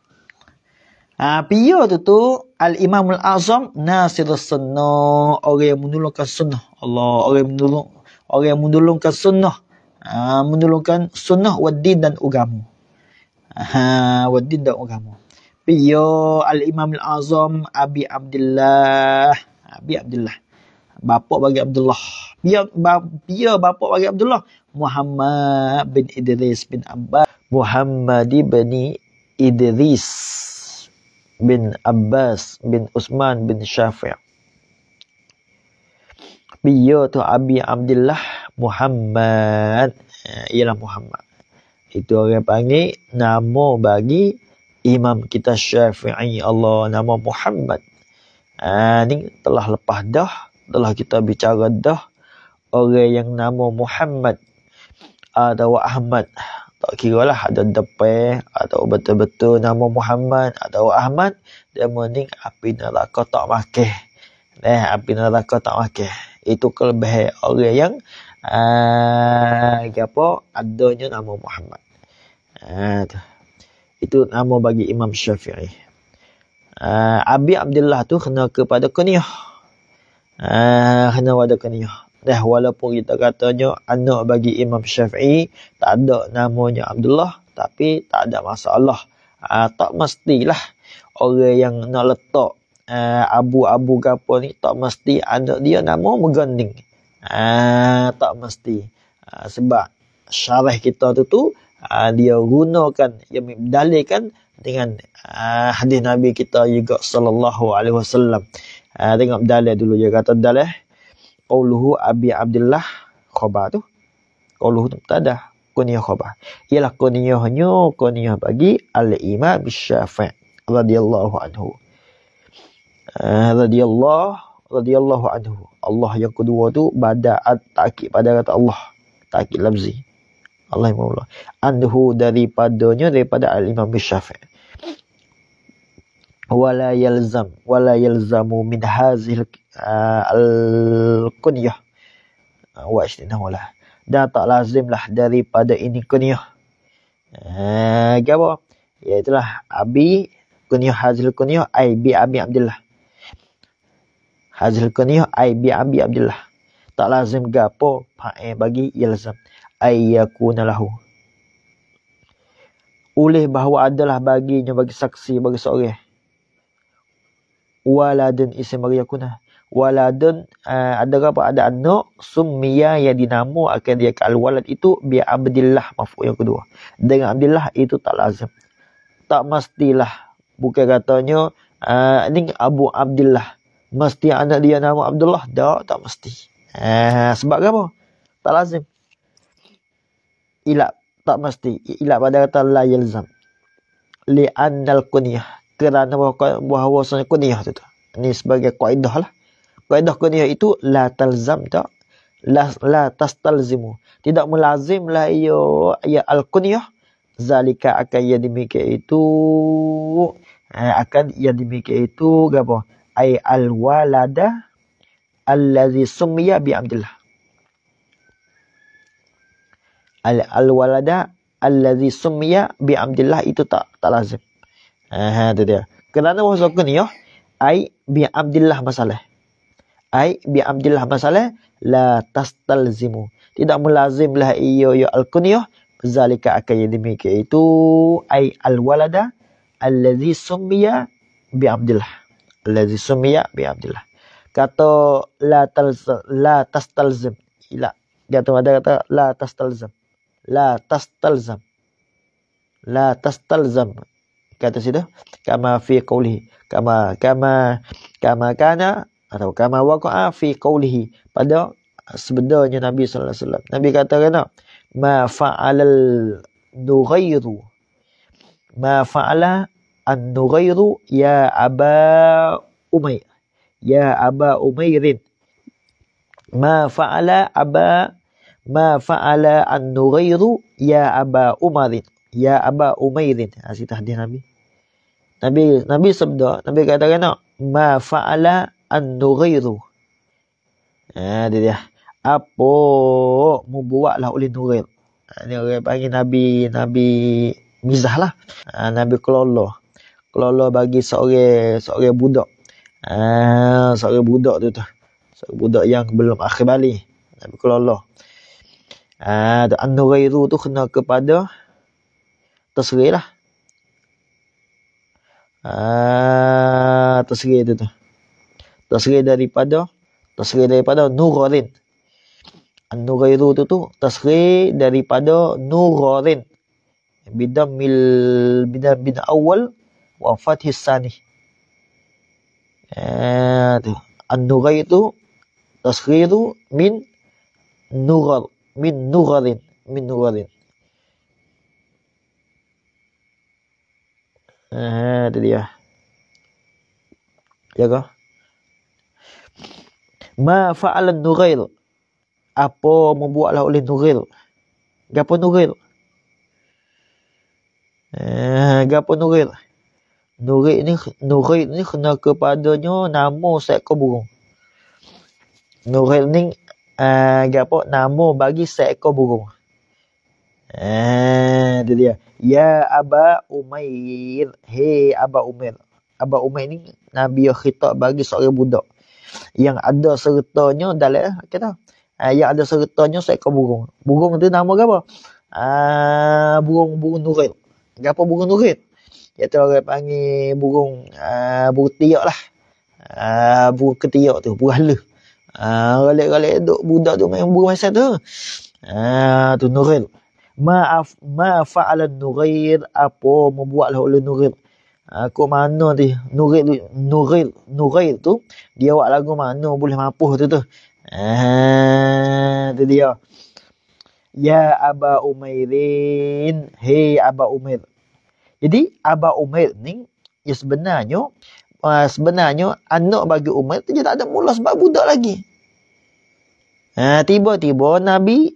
Ha, pia tu tu al-imamul azam nasirus sunnah orang yang menolongkan sunnah Allah orang yang menolong orang yang menolongkan sunnah ha, menolongkan sunnah wadid dan ugamu, ha wadid dan ugamu. pia al-imamul azam abi abdullah abi abdullah bapak bagi abdullah pia bapak bagi abdullah muhammad bin idris bin abbas Muhammad ibni Idris bin Abbas bin Usman bin Syafiq. Biyo tu Abi Abdullah Muhammad. Ialah Muhammad. Itu orang panggil nama bagi imam kita Syafi'i Allah nama Muhammad. Ah ha, ni telah lepas dah, telah kita bicara dah orang yang nama Muhammad atau Ahmad tak kira lah ada depe, atau betul-betul nama Muhammad atau Ahmad dia mending api neraka tak makan Nah, eh, api neraka tak makan. Itu kelebihan orang yang uh, apa? Adanya nama Muhammad. Uh, itu nama bagi Imam Syafi'i. Uh, Abi Abdullah tu kena kepada kuniah. Uh, kena pada kuniah. Dah eh, walaupun kita katanya anak bagi Imam Syafi'i tak ada namanya Abdullah tapi tak ada masalah. Ha, tak mestilah orang yang nak letak uh, abu-abu gapo ni tak mesti anak dia nama menggending. ha, ah, tak mesti. Ha, sebab syarah kita tu tu ha, dia gunakan yang dalilkan dengan uh, hadis Nabi kita juga sallallahu alaihi wasallam. Ah tengok dalil dulu dia kata dalil qauluhu Abi Abdullah khabar tu. Qauluhu tu tak ada kunyah khabar. Ialah kunyahnya kunyah bagi Al-Imam Bishafi' radhiyallahu anhu. Uh, radhiyallahu radhiyallahu anhu. Allah yang kedua tu pada takik pada kata Allah. Takik lafzi. Allah yang Allah. Anhu daripadanya daripada Al-Imam Bishafi' wala yalzam wala yalzamu min hazil uh, al-kunyah uh, wa istinahu lah dan tak lazimlah daripada ini kunyah uh, gapo iaitu ya, lah abi kunyah hazil kunyah ai bi abi abdullah. hazil kunyah ai bi abi abdullah. tak lazim gapo pae eh, bagi yalzam ai yakunalahu oleh bahawa adalah baginya bagi saksi bagi seorang waladun isim mariyakunah. Waladun uh, ada apa? Ada anak summiya yang dinamu akan dia kal walad itu bi abdillah mafu yang kedua. Dengan abdillah itu tak lazim. Tak mestilah. Bukan katanya uh, eh, ini Abu Abdullah. Mesti anak dia nama Abdullah. Tak, tak mesti. Uh, sebab apa? Tak lazim. Ilak. Tak mesti. Ilak pada kata la yalzam. Li'annal kunyah kerana bahawa, bahawa, bahawa sebenarnya kuniyah tu tu. Ini sebagai kaedah lah. Kaedah kuniyah itu la talzam tak. La, la tas talzimu. Tidak melazim lah ia, ia al-kuniyah. Zalika akan ia demikian itu. Eh, akan ia demikian itu. Gapa? Ay al-walada allazi sumiya bi amdillah. Al-walada -al allazi sumiya bi amdillah itu tak tak lazim. Ha tu dia. Kerana bahasa kau ni ya. Ai bi Abdullah masalah. Ai bi Abdullah masalah la tastalzimu. Tidak melazimlah iyo yo al-kunyah zalika akan yang dimiliki itu ai al-walada allazi summiya bi Abdullah. Allazi summiya bi Abdullah. Kata la la tastalzim. Ila. Dia tu ada kata la tastalzim. La tastalzim. La tastalzim kata dah, kama fi qawlihi kama kama kama kana atau kama waqa'a fi qawlihi pada sebenarnya Nabi sallallahu alaihi wasallam Nabi kata kena ma fa'alal nughayru ma fa'ala an-nughayru ya aba umay, ya aba umayrin ma fa'ala aba ma fa'ala an-nughayru ya aba umarin ya aba umayrin asitah di nabi Nabi Nabi sabda, Nabi kata kena ma fa'ala an-nughayru. Ha ya, dia dia. Apo mu buatlah oleh Nurail. Ha, ni orang panggil Nabi Nabi Mizah lah. Ha, Nabi Kelola. Kelola bagi seorang seorang budak. Ha, seorang budak tu tu. Seorang budak yang belum akhir balik. Nabi Kelola. Ha, An-Nurairu tu kena kepada Tasri Ah, tasrih itu tu. Tasrih daripada tasrih daripada nurarin. An-nuriru tu tu tasrih daripada nurarin. Bidam mil bidam bin awal wa fathis sani. Eh tu. An-nuriru tasrih tu min nurar min nurarin min nurarin. Eh, itu dia. Ya ke? Ma fa'alan Nuril? Apa membuatlah oleh Nuril? Gapo Nuril? Eh, gapo Nuril? Nuril ni Nuril ni kena kepadanya nama seekor burung. Nuril ni eh uh, gapo nama bagi seekor burung. Ah, dia dia. Ya Aba Umair. Hey Aba Umair. Aba Umair ni Nabi yang khitab bagi seorang budak. Yang ada sertanya dalam eh, kita. Ah, yang ada sertanya seekor burung. Burung tu nama apa? Ah, burung burung nurit. Apa burung nurit? Ya tu orang panggil burung ah, burung tiak lah. Ah, burung ketiak tu. Burung halus. Ah, galak-galak duk budak tu main burung masa tu. Ah, tu nurit. Maaf, af, ma fa'ala nurir apa membuatlah oleh nurir aku ha, mana tu nurir nurir nurir tu dia buat lagu mana boleh mampus tu tu ah tu dia ya aba umairin hey aba umair jadi aba umair ni ya sebenarnya uh, sebenarnya anak bagi umair tu dia tak ada mula sebab budak lagi Ha, tiba-tiba Nabi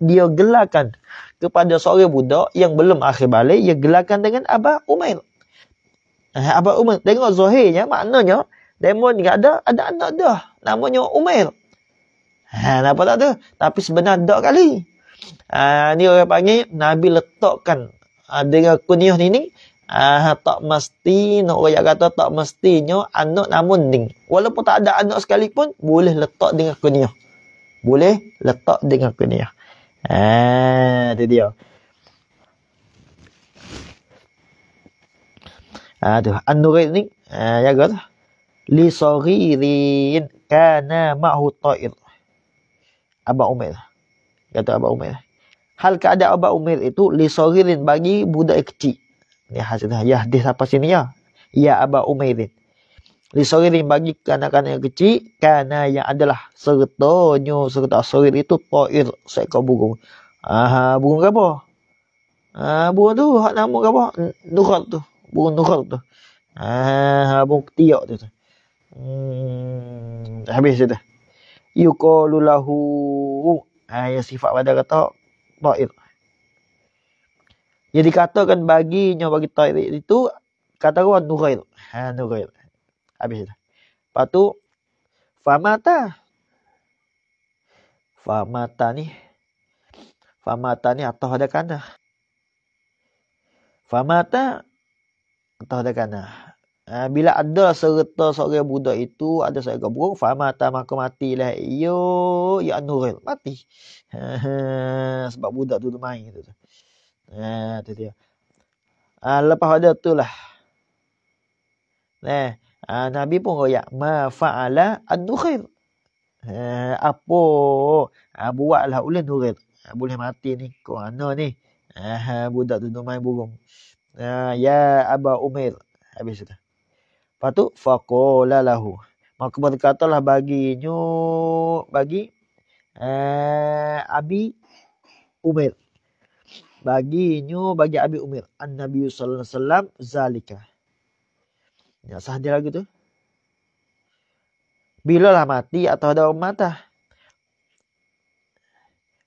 dia gelarkan kepada seorang budak yang belum akhir balik dia gelarkan dengan Abah Umail. Eh, Abah Umail tengok zahirnya maknanya demon ni ada ada anak dah namanya Umail. Ha apa tak tu? Tapi sebenarnya dak kali. Ha ni orang panggil Nabi letakkan ha, dengan kunyah ni ni ha, tak mesti nak orang kata tak mestinya anak namun ni. Walaupun tak ada anak sekalipun boleh letak dengan kunyah. Boleh letak dengan kunyah. Ah, tu dia. Ah, tu Anurid ni ah jaga tu. Lah. Li sagirin kana ma'hu ta'ir. Aba Umar. Lah. Kata Aba Umar. Lah. Hal keadaan Aba umir itu li sagirin bagi budak kecil. Ni hasilnya, Ya, di siapa sini ya? Ya Aba Umar di sore ni bagi kanak-kanak yang kecil kerana yang adalah nyu serta sore itu toir seekor burung ah burung apa ah ha, burung tu hak nama apa nukhal tu burung nukhal tu ah burung tiak tu hmm, habis tu yuqalu lahu ayat ha, sifat pada kata toir jadi katakan baginya bagi toir itu kata gua nukhal ha nukhal Habis dah. Lepas tu. Famata. Famata ni. Famata ni atau ada kanah. Famata. Atau ada kanah. Uh, ah, bila ada serta seorang budak itu ada seorang burung famata maka matilah yo ya nuril mati sebab budak tu main itu tu ah tu dia uh, lepas ada tu lah nah Ha, Nabi pun royak. Ma fa'ala ad-dukhir. Ha, apa? Ha, buatlah ulen durir. Ha, ah, boleh mati ni. Kau mana ni? Ha, budak tu main burung. Ha, ya Aba Umir. Habis tu, Lepas tu. Fakola lahu. Maka berkatalah baginya. Bagi. Uh, Abi Umir. Baginya bagi Abi Umir. An-Nabi Sallallahu Alaihi Wasallam. Zalikah. Ya sah dia lagi tu. Bila lah mati atau ada orang mata. Lah.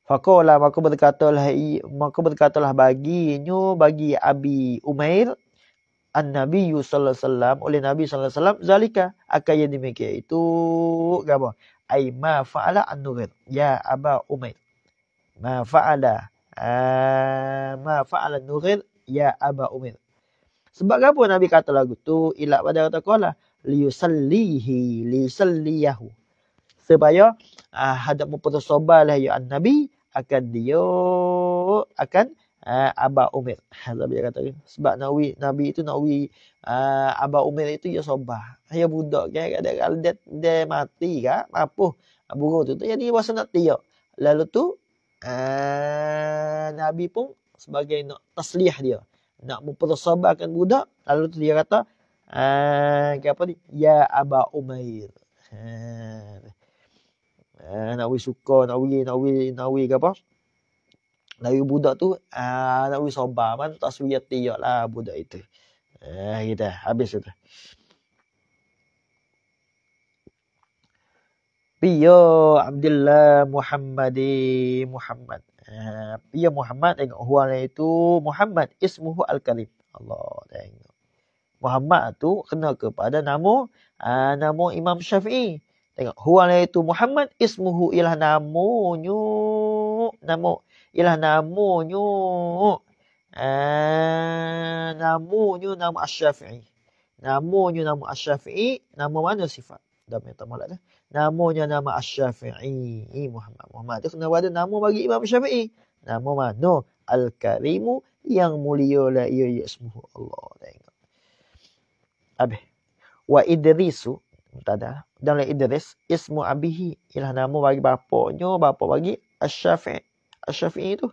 Fakolah maka berkatalah maka berkatalah baginya bagi Abi Umair An-Nabi sallallahu alaihi wasallam oleh Nabi sallallahu alaihi wasallam zalika akan yang demikian itu gapo ai ma fa'ala an ya Aba Umair ma fa'ala ah ma fa'ala an ya Aba Umair sebab apa Nabi kata lagu tu? Ilat pada kata kau lah. Liusallihi, liusalliyahu. Supaya uh, ah, hadapmu putus sobal lah ya Nabi. Akan dia, akan uh, ah, Aba Umir. Ha, Nabi kata Sebab Nabi, Nabi itu Nabi uh, ah, Aba Umir itu ya sobal. Ya budak kan. Kalau dia, dia mati kan. Apa? Buruh tu. tu Jadi bahasa nak dia. Lalu tu, uh, Nabi pun sebagai nak taslih dia nak mempersabarkan budak lalu tu dia kata ah apa ni ya aba umair ah nak wis suka nak wis nak wis nak wis ke apa lalu budak tu ah nak wis sabar man tak suyat dia lah budak itu ha, ah kita habis itu Biyo Abdullah Muhammadi Muhammad Eh, ya Muhammad tengok huwala itu Muhammad ismuhu al-Karim. Allah tengok. Muhammad tu kena kepada nama uh, nama Imam Syafi'i. Tengok huwala itu Muhammad ismuhu ialah namonyo namo ialah namonyo uh, eh, namonyo nama Asy-Syafi'i. Namonyo nama Asy-Syafi'i, nama mana sifat? Dah minta malak dah namanya nama Asy-Syafi'i Muhammad Muhammad itu kenapa ada nama bagi Imam Syafi'i nama mana Al-Karimu yang mulia la ya ismuh Allah tengok abe wa idrisu mutada dan la idris ismu abihi ialah nama bagi bapaknya bapa bagi Asy-Syafi'i Asy-Syafi'i itu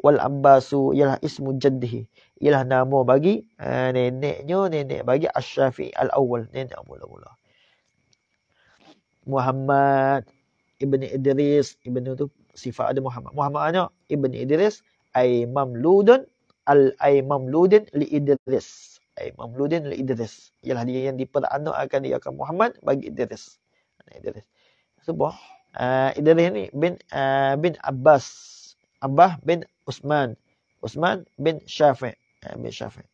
wal abbasu ialah ismu jaddihi ialah nama bagi uh, neneknya nenek bagi Asy-Syafi'i al-awwal nenek mula-mula Muhammad Ibn Idris Ibn itu sifat ada Muhammad Muhammad hanya Ibn Idris Aimam Ludun Al-Aimam Ludin li Idris Aimam Ludin li Idris Ialah dia yang akan dia akan Muhammad bagi Idris Idris Sebuah uh, Idris ni bin, uh, bin Abbas abah bin Usman Usman bin Syafiq uh, Bin Syafiq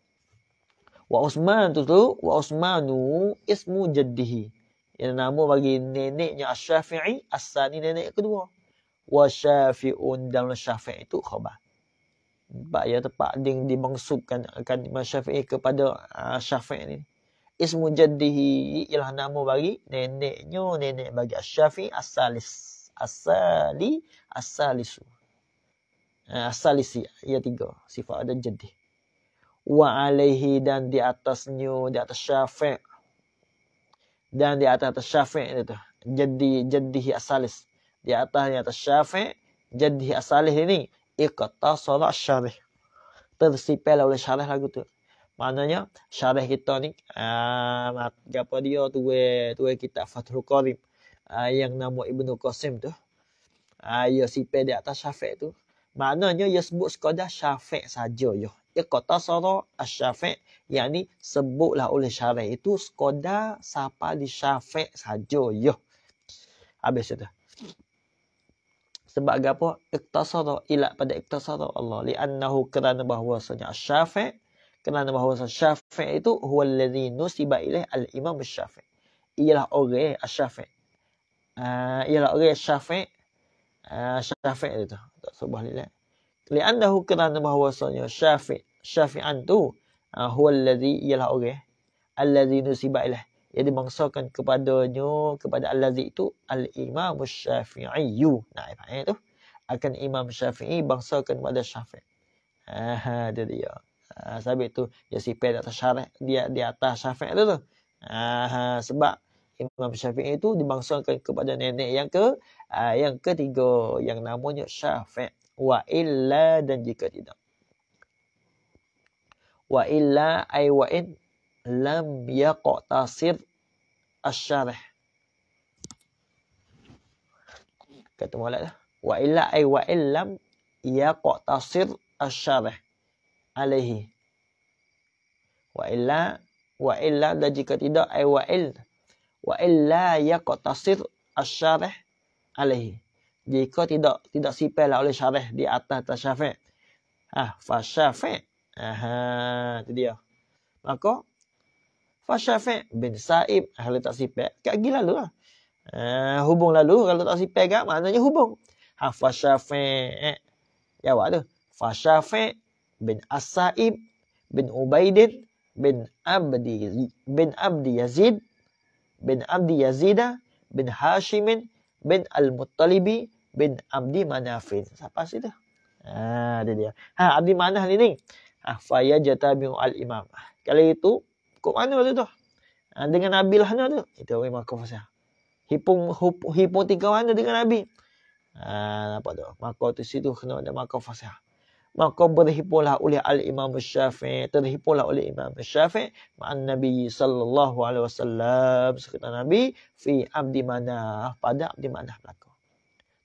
Wa Usman tu tu Wa Usmanu ismu jaddihi yang nama bagi neneknya Asy-Syafi'i, asal nenek kedua. Wa Syafi'un dan Syafi' itu khabar. Sebab ya tepat ding dimaksudkan akan Imam Syafi'i kepada uh, Syafi' ini. Ismu jaddihi ialah nama bagi neneknya, nenek bagi Asy-Syafi'i asalis. Asali asalisu. Asalisi, ah, ia ya tiga sifat ada jadi. Wa alaihi dan di atasnya, di atas syafiq dan di atas atas syafi' itu jadi jadi asalis di atasnya atas syafi' jadi asalis ini ikut salat syarih tersipel oleh syarih lagu tu maknanya syarih kita ni ah apa dia tu tu kita fathul qarim ah, yang nama ibnu qasim tu ayo uh, sipel di atas syafi' tu maknanya ia sebut sekadar syafi' saja yo iqtasara asy-syafi' yakni sebutlah oleh syarah itu Skoda. siapa di syafi' saja yo ya. habis itu sebab apa iqtasara ila pada iqtasara Allah li'annahu kerana bahwasanya asy-syafi' kerana bahwasanya syafi' itu huwa allazi nusiba ilaih al-imam asy-syafi' ialah orang asy-syafi' uh, ialah orang syafi' uh, syafi' itu tak sebab lilah li'annahu kerana bahwasanya syafi' syafi'an tu uh, ah, huwa allazi ialah orang okay. allazi nusiba ilah ia dimaksudkan kepadanya kepada allazi itu al imam syafi'i yu nah eh, apa itu akan imam syafi'i bangsakan kepada syafi'i ha dia dia ha, sebab itu dia sifat atas syarah dia di atas syafi'i itu tu ha, sebab imam syafi'i itu dimaksudkan kepada nenek yang ke ah, yang ketiga yang namanya syafi'i wa illa dan jika tidak وإلا أي وإن لم يقتصر الشارح كتبوا لا وإلا أي وإن لم يقتصر الشارح عليه وإلا وإلا dan jika tidak أي وإن وإلا يقتصر الشارح عليه jika tidak tidak sipel oleh syarih di atas tasyafi' ah fasyafi' Aha, tu dia. Maka Fasyafi' bin Sa'ib kalau tak sipek, eh, kat gila lalu lah. Uh, hubung lalu kalau tak sipek kat maknanya hubung. Ha Fasyafi' eh, ya wala. Fasyafi' bin As-Sa'ib bin Ubaidin bin Abdi bin Abdi Yazid bin Abdi Yazida bin Hashim bin Al-Muttalibi bin Abdi Manafin. Siapa situ? Ah, dia dia. Ha, Abdi Manaf ni ni. Ah faya jatabiu al imam. Kali itu kok mana tu tu? Ah, ha, dengan Nabi lah tu. Itu orang makruf saya. Hipung hipung tiga mana dengan Nabi? Ah apa tu? Maka tu situ kena ada makruf saya. Maka berhipulah oleh al imam Syafi'i, terhipulah oleh imam Syafi'i ma'an Nabi sallallahu alaihi wasallam sekata Nabi fi abdi mana? Pada abdi mana belaka?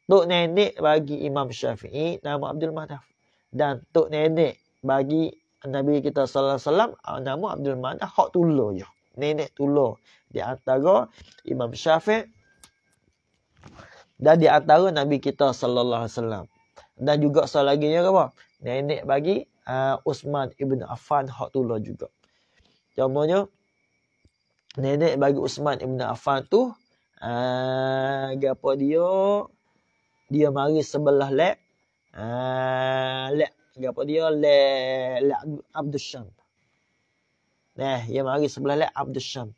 Tok nenek bagi imam Syafi'i nama Abdul Manaf dan tok nenek bagi Nabi kita sallallahu alaihi wasallam ah, nama Abdul Manaf hak tulah ya. Nenek tulah di antara Imam Syafiq dan di antara Nabi kita sallallahu alaihi wasallam. Dan juga lagi selaginya apa? Nenek bagi uh, Usman ibn Affan hak tulah juga. Contohnya nenek bagi Usman ibn Affan tu uh, apa dia dia mari sebelah lek uh, lek gapo dia le le Abdushan. Nah, ia mari sebelah le Abdushan.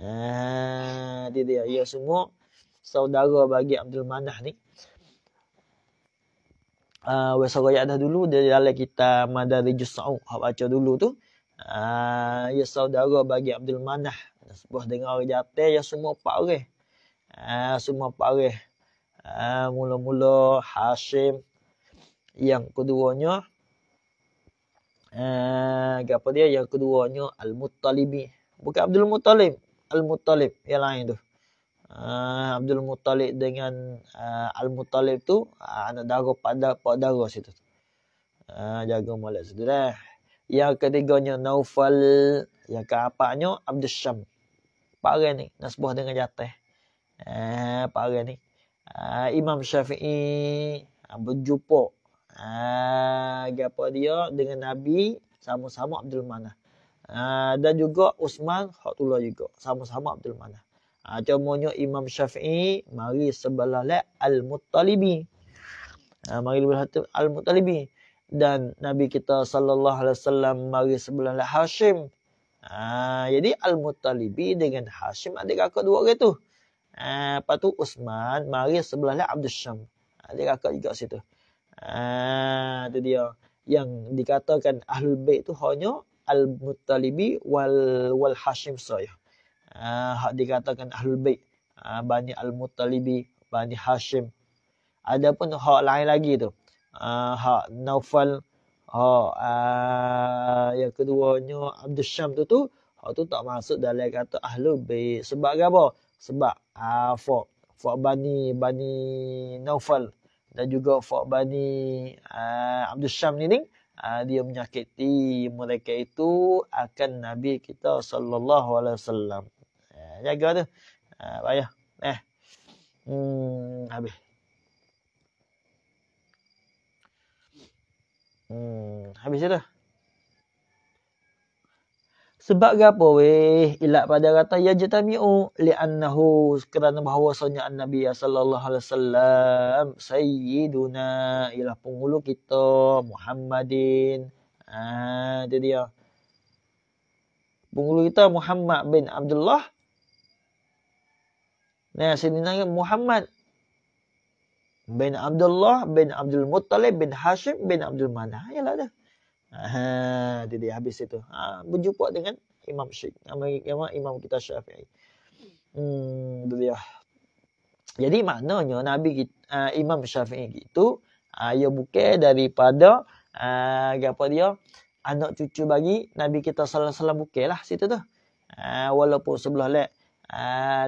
Ah, dia dia ia semua saudara bagi Abdul Manah ni. Ah, uh, saya ada dulu dia dalam kita Madari Jusau. Hak baca dulu tu. Ah, ia saudara bagi Abdul Manah. Sebuah dengar jate ya semua pak ah, semua pak ah, mula-mula Hashim yang keduanya uh, apa dia yang keduanya al muttalibi bukan abdul muttalib al muttalib yang lain tu uh, abdul muttalib dengan uh, eh, al muttalib tu uh, anak dara pada pak dara situ uh, jaga molek situ dah yang ketiganya Naufal Yang keempatnya Abdul Syam Parah ni Nasbah dengan jatah eh, Parah ni eh, Imam Syafi'i Abu Berjumpa Ah, gapo dia dengan Nabi sama-sama Abdul Manah. Ha, dan juga Usman Khatullah juga sama-sama Abdul Manah. Ha, ah, cumanya Imam Syafi'i mari sebelah le Al-Muttalibi. Ha, mari lebih hati Al-Muttalibi. Dan Nabi kita sallallahu alaihi wasallam mari sebelah le Hashim. Ha, jadi Al-Muttalibi dengan Hashim ada kakak dua orang tu. Ha, lepas tu Usman mari sebelah le Abdul Syam. ada kakak juga situ. Ha, Ah, tu dia. Yang dikatakan Ahlul Bayt tu hanya Al-Muttalibi wal wal Hashim saya. Ah, dikatakan Ahlul Bayt. Ah, Bani Al-Muttalibi, Bani Hashim. Adapun pun hak lain lagi tu. Ah, hak Naufal. ah, yang keduanya Abdul Syam tu tu. Hak tu tak masuk dalam kata Ahlul Bayt. Sebab apa? Sebab ah, for, for Bani, Bani Naufal dan juga Fak Bani uh, Abdul Syam ni ni uh, dia menyakiti mereka itu akan Nabi kita sallallahu alaihi wasallam. Uh, jaga tu. Ah uh, Eh. Hmm habis. Hmm habis dah. Sebab apa weh ilat pada kata ya jatami'u li'annahu kerana bahawasanya an-nabi sallallahu alaihi wasallam sayyiduna ialah penghulu kita Muhammadin. Ah dia dia. Penghulu kita Muhammad bin Abdullah. Nah sini nang Muhammad bin Abdullah bin Abdul Muttalib bin Hashim bin Abdul Manah ialah dah. Ha, dia, dia habis itu. Ha, berjumpa dengan Imam Syekh. Nama Imam kita Syafi'i. Hmm, dia. Jadi maknanya Nabi kita, ha, uh, Imam Syafi'i itu uh, ha, ia bukan daripada uh, apa dia anak cucu bagi Nabi kita salah salah bukalah situ tu. Uh, walaupun sebelah lek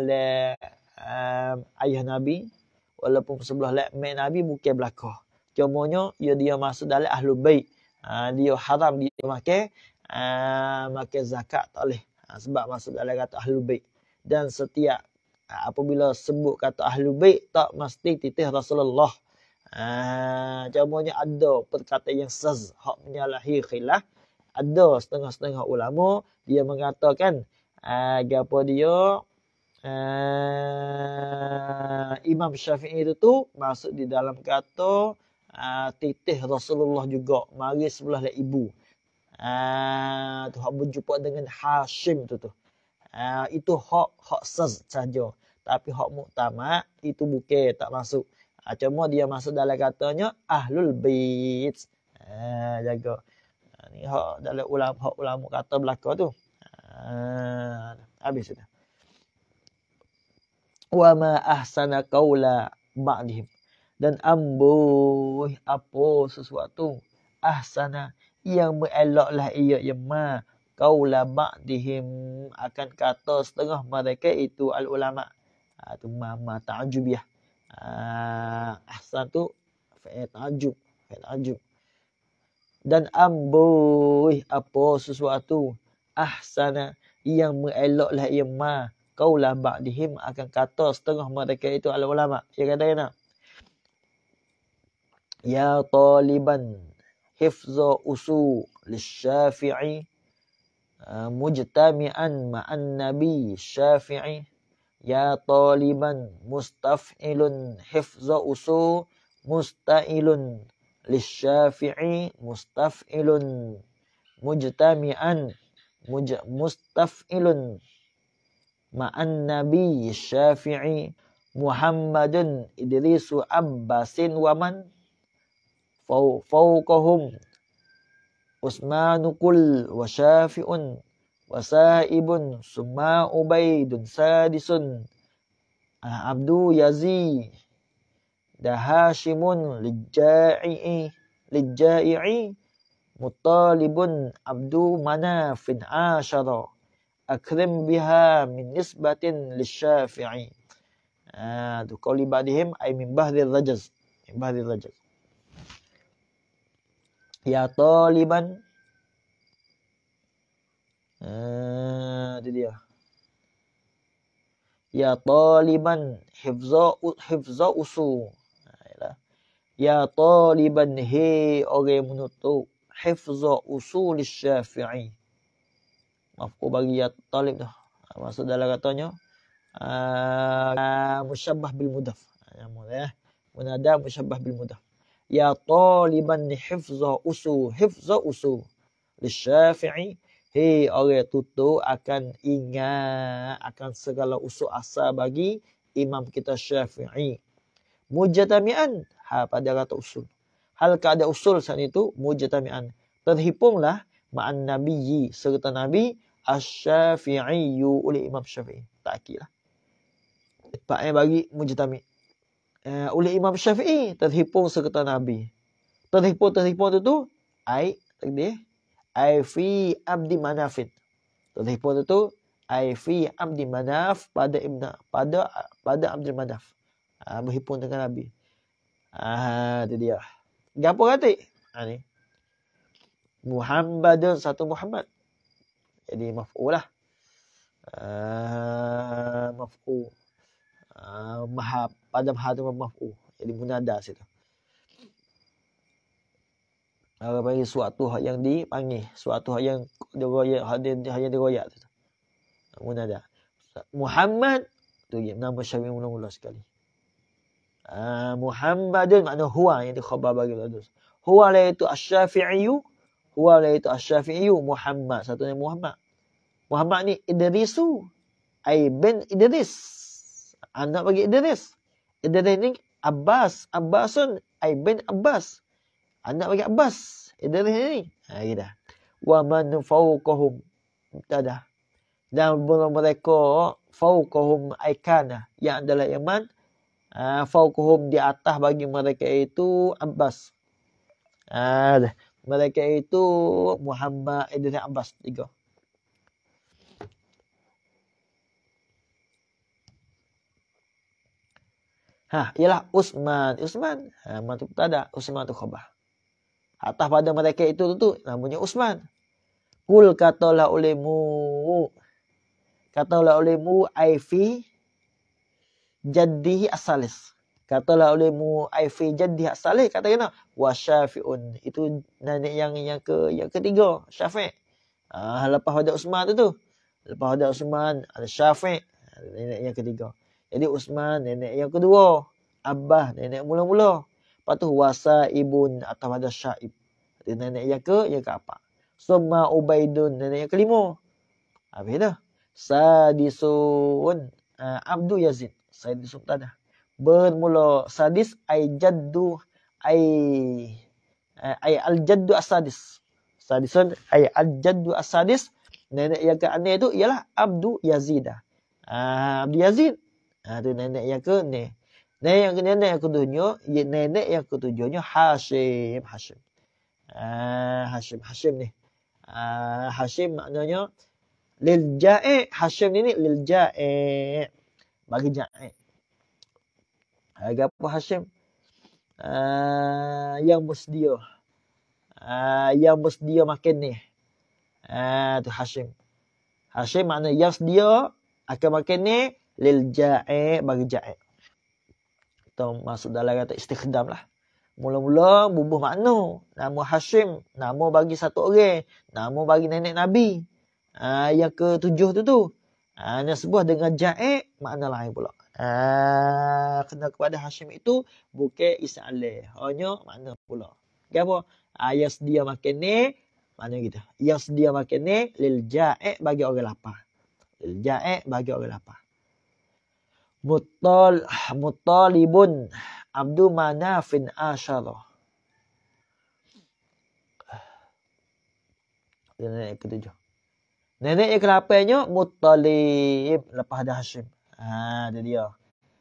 le, uh, uh, ayah Nabi walaupun sebelah lek mak Nabi bukan belaka. Cumanya ia dia masuk dalam ahlul bait. Ah, dia haram dia makan uh, ah, makan zakat tak boleh ha, sebab masuk dalam kata ahlul bait dan setiap ha, apabila sebut kata ahlul bait tak mesti titih Rasulullah ah ha, cumanya ada perkataan yang saz hak menyalahi khilaf ada setengah-setengah ulama dia mengatakan ah uh, dia Uh, Imam Syafi'i itu tu masuk di dalam kata Ah, titih Rasulullah juga mari sebelah lah ibu. Ah uh, tu berjumpa dengan Hashim tu tu. Uh, itu hak hak saz saja. Tapi hak muktamad itu bukan tak masuk. Uh, cuma dia masuk dalam katanya ahlul bait. Ah uh, jaga. Uh, ni hak dalam ulama hak ulama kata belaka tu. Ah uh, habis sudah. Wa ma ahsana qaula ba'dihim dan amboi apa sesuatu ahsana yang meeloklah ia yema ya kaula ba'dihim akan kata setengah mereka itu al ulama ah ha, tu mama ta'jub ya ha, ahsan tu fa'il ta'jub fa'il ta'jub dan amboi apa sesuatu ahsana yang meeloklah ia ma kaula ba'dihim akan kata setengah mereka itu al ulama dia ya kata kena ya Ya taliban hifza usu lishafi'i ha, mujtami'an ma'an nabi syafi'i ya taliban mustafilun hifza usu musta'ilun lishafi'i mustafilun mujtami'an muj mustafilun ma'an nabi syafi'i muhammadun idrisu abbasin waman فوقهم عثمان كل وشافع وسائب ثم عبيد سادس عبد يزي دهاشم للجائع للجائع مطالب عبد مناف عاشر أكرم بها من نسبة للشافعي. Uh, to call him by him, I mean Bahri Rajaz. Bahri Rajaz. Ya taliban. Ah, itu dia. Ya taliban hifza hifza usul. Ah, ya taliban he orang menutup hifza di syafi'i. Mafku bagi ya talib tu. Ah, Masuk dalam katanya ah uh, bil mudaf. Ah, ya mudah. Munada musyabbah bil mudaf ya taliban hifza usu hifza usu li syafi'i he orang tutu akan ingat akan segala usul asal bagi imam kita syafi'i mujtami'an ha pada kata usul hal ada usul sana itu mujtami'an terhipunglah ma'an nabiyyi serta nabi asy-syafi'i oleh imam syafi'i takilah Pakai bagi mujtami' uh, oleh Imam Syafi'i terhipun sekitar Nabi. Terhipun-terhipun itu, ai takdir, ai fi abdi manafin. Terhipun itu, ai fi abdi manaf pada ibn, pada pada abdi manaf. Ha, uh, berhipun dengan Nabi. Ah, uh, itu dia. Gapo kata? Ha, ni. Muhammad satu Muhammad. Jadi maf'ul lah. Uh, maf'ul. Ah, maha pada maha tu maha oh, jadi munadas itu kalau panggil suatu hak yang dipanggil suatu hak yang diroyak hak yang hak yang diroyak tu ah, munada Muhammad tu dia nama syabi mula-mula sekali Ah Muhammadun makna huwa yang tu khabar bagi tu huwa la itu asy-syafi'iyyu huwa la itu asy-syafi'iyyu Muhammad satunya Muhammad Muhammad ni Idrisu Ibn Idris Anak ah, bagi Idris. Idris ni Abbas. Abbasun Ibn Abbas. Anak ah, bagi Abbas. Idris ni. Ha, ah, gila. Wa man fawqahum. Tada. Dan bunuh mereka fawqahum aikana. Yang adalah Iman. Ha, fawqahum di atas bagi mereka itu Abbas. Ha, mereka itu Muhammad Idris Abbas. Tiga. Ha, ialah Usman. Usman, ha, mati tak Usman tu khabar. Atas pada mereka itu tu, tu namanya Usman. Kul katalah olehmu. Katalah olehmu Aifi jaddihi asalis. Katalah olehmu Aifi jaddihi asalis. Kata kena. Wa syafi'un. Itu nenek yang yang, ke, yang ketiga. Syafi'. Ha, lepas pada Usman tu tu. Lepas pada Usman. Ada syafi'. Nenek yang ketiga. Jadi Usman nenek yang kedua. Abah nenek mula-mula. Lepas tu Wasa ibun atau ada Syaib. Jadi nenek yang ke, yang ke apa? Suma Ubaidun nenek yang kelima. Habis dah. Sadisun uh, ah, Abdu Yazid. Sadisun tak ada. Bermula Sadis Ay Jaddu Ay eh, Ay Al Jaddu Asadis. Sadisun Ay Al Jaddu Asadis. Nenek yang ke aneh tu ialah Abdu Yazidah. Uh, Abdu Yazid Ha tu nenek yang ke ni. Nenek yang ke nenek aku tunjuk, ye nenek yang aku tunjuknya Hashim, Hashim. Ah Hashim, Hashim ni. Ah Hashim maknanya lil ja'i, Hashim ni ni lil ja'i. Bagi ja'i. Harga apa Hashim? Ah yang bersedia. Ah yang bersedia makin ni. Ah tu Hashim. Hashim maknanya yang sedia akan makan ni lil ja'i bagi ja'i. Atau masuk dalam kata istihdam lah. Mula-mula bubuh makna. Nama Hashim. Nama bagi satu orang. Nama bagi nenek Nabi. Ha, yang ketujuh tu tu. Ha, sebuah dengan ja'ik. Makna lain pula. Ha, kena kepada Hashim itu. Bukit Isa'alih. Hanya makna pula. Okay, apa? Ha, yang sedia makan ni. mana kita. Yang sedia makan ni. Lil ja'ik bagi orang lapar. Lil ja'ik bagi orang lapar. Muttal Muttalibun Abdu Manafin Asyara Nenek yang ketujuh Nenek yang kelapainya Muttalib Lepas ada Hashim Ah, dia dia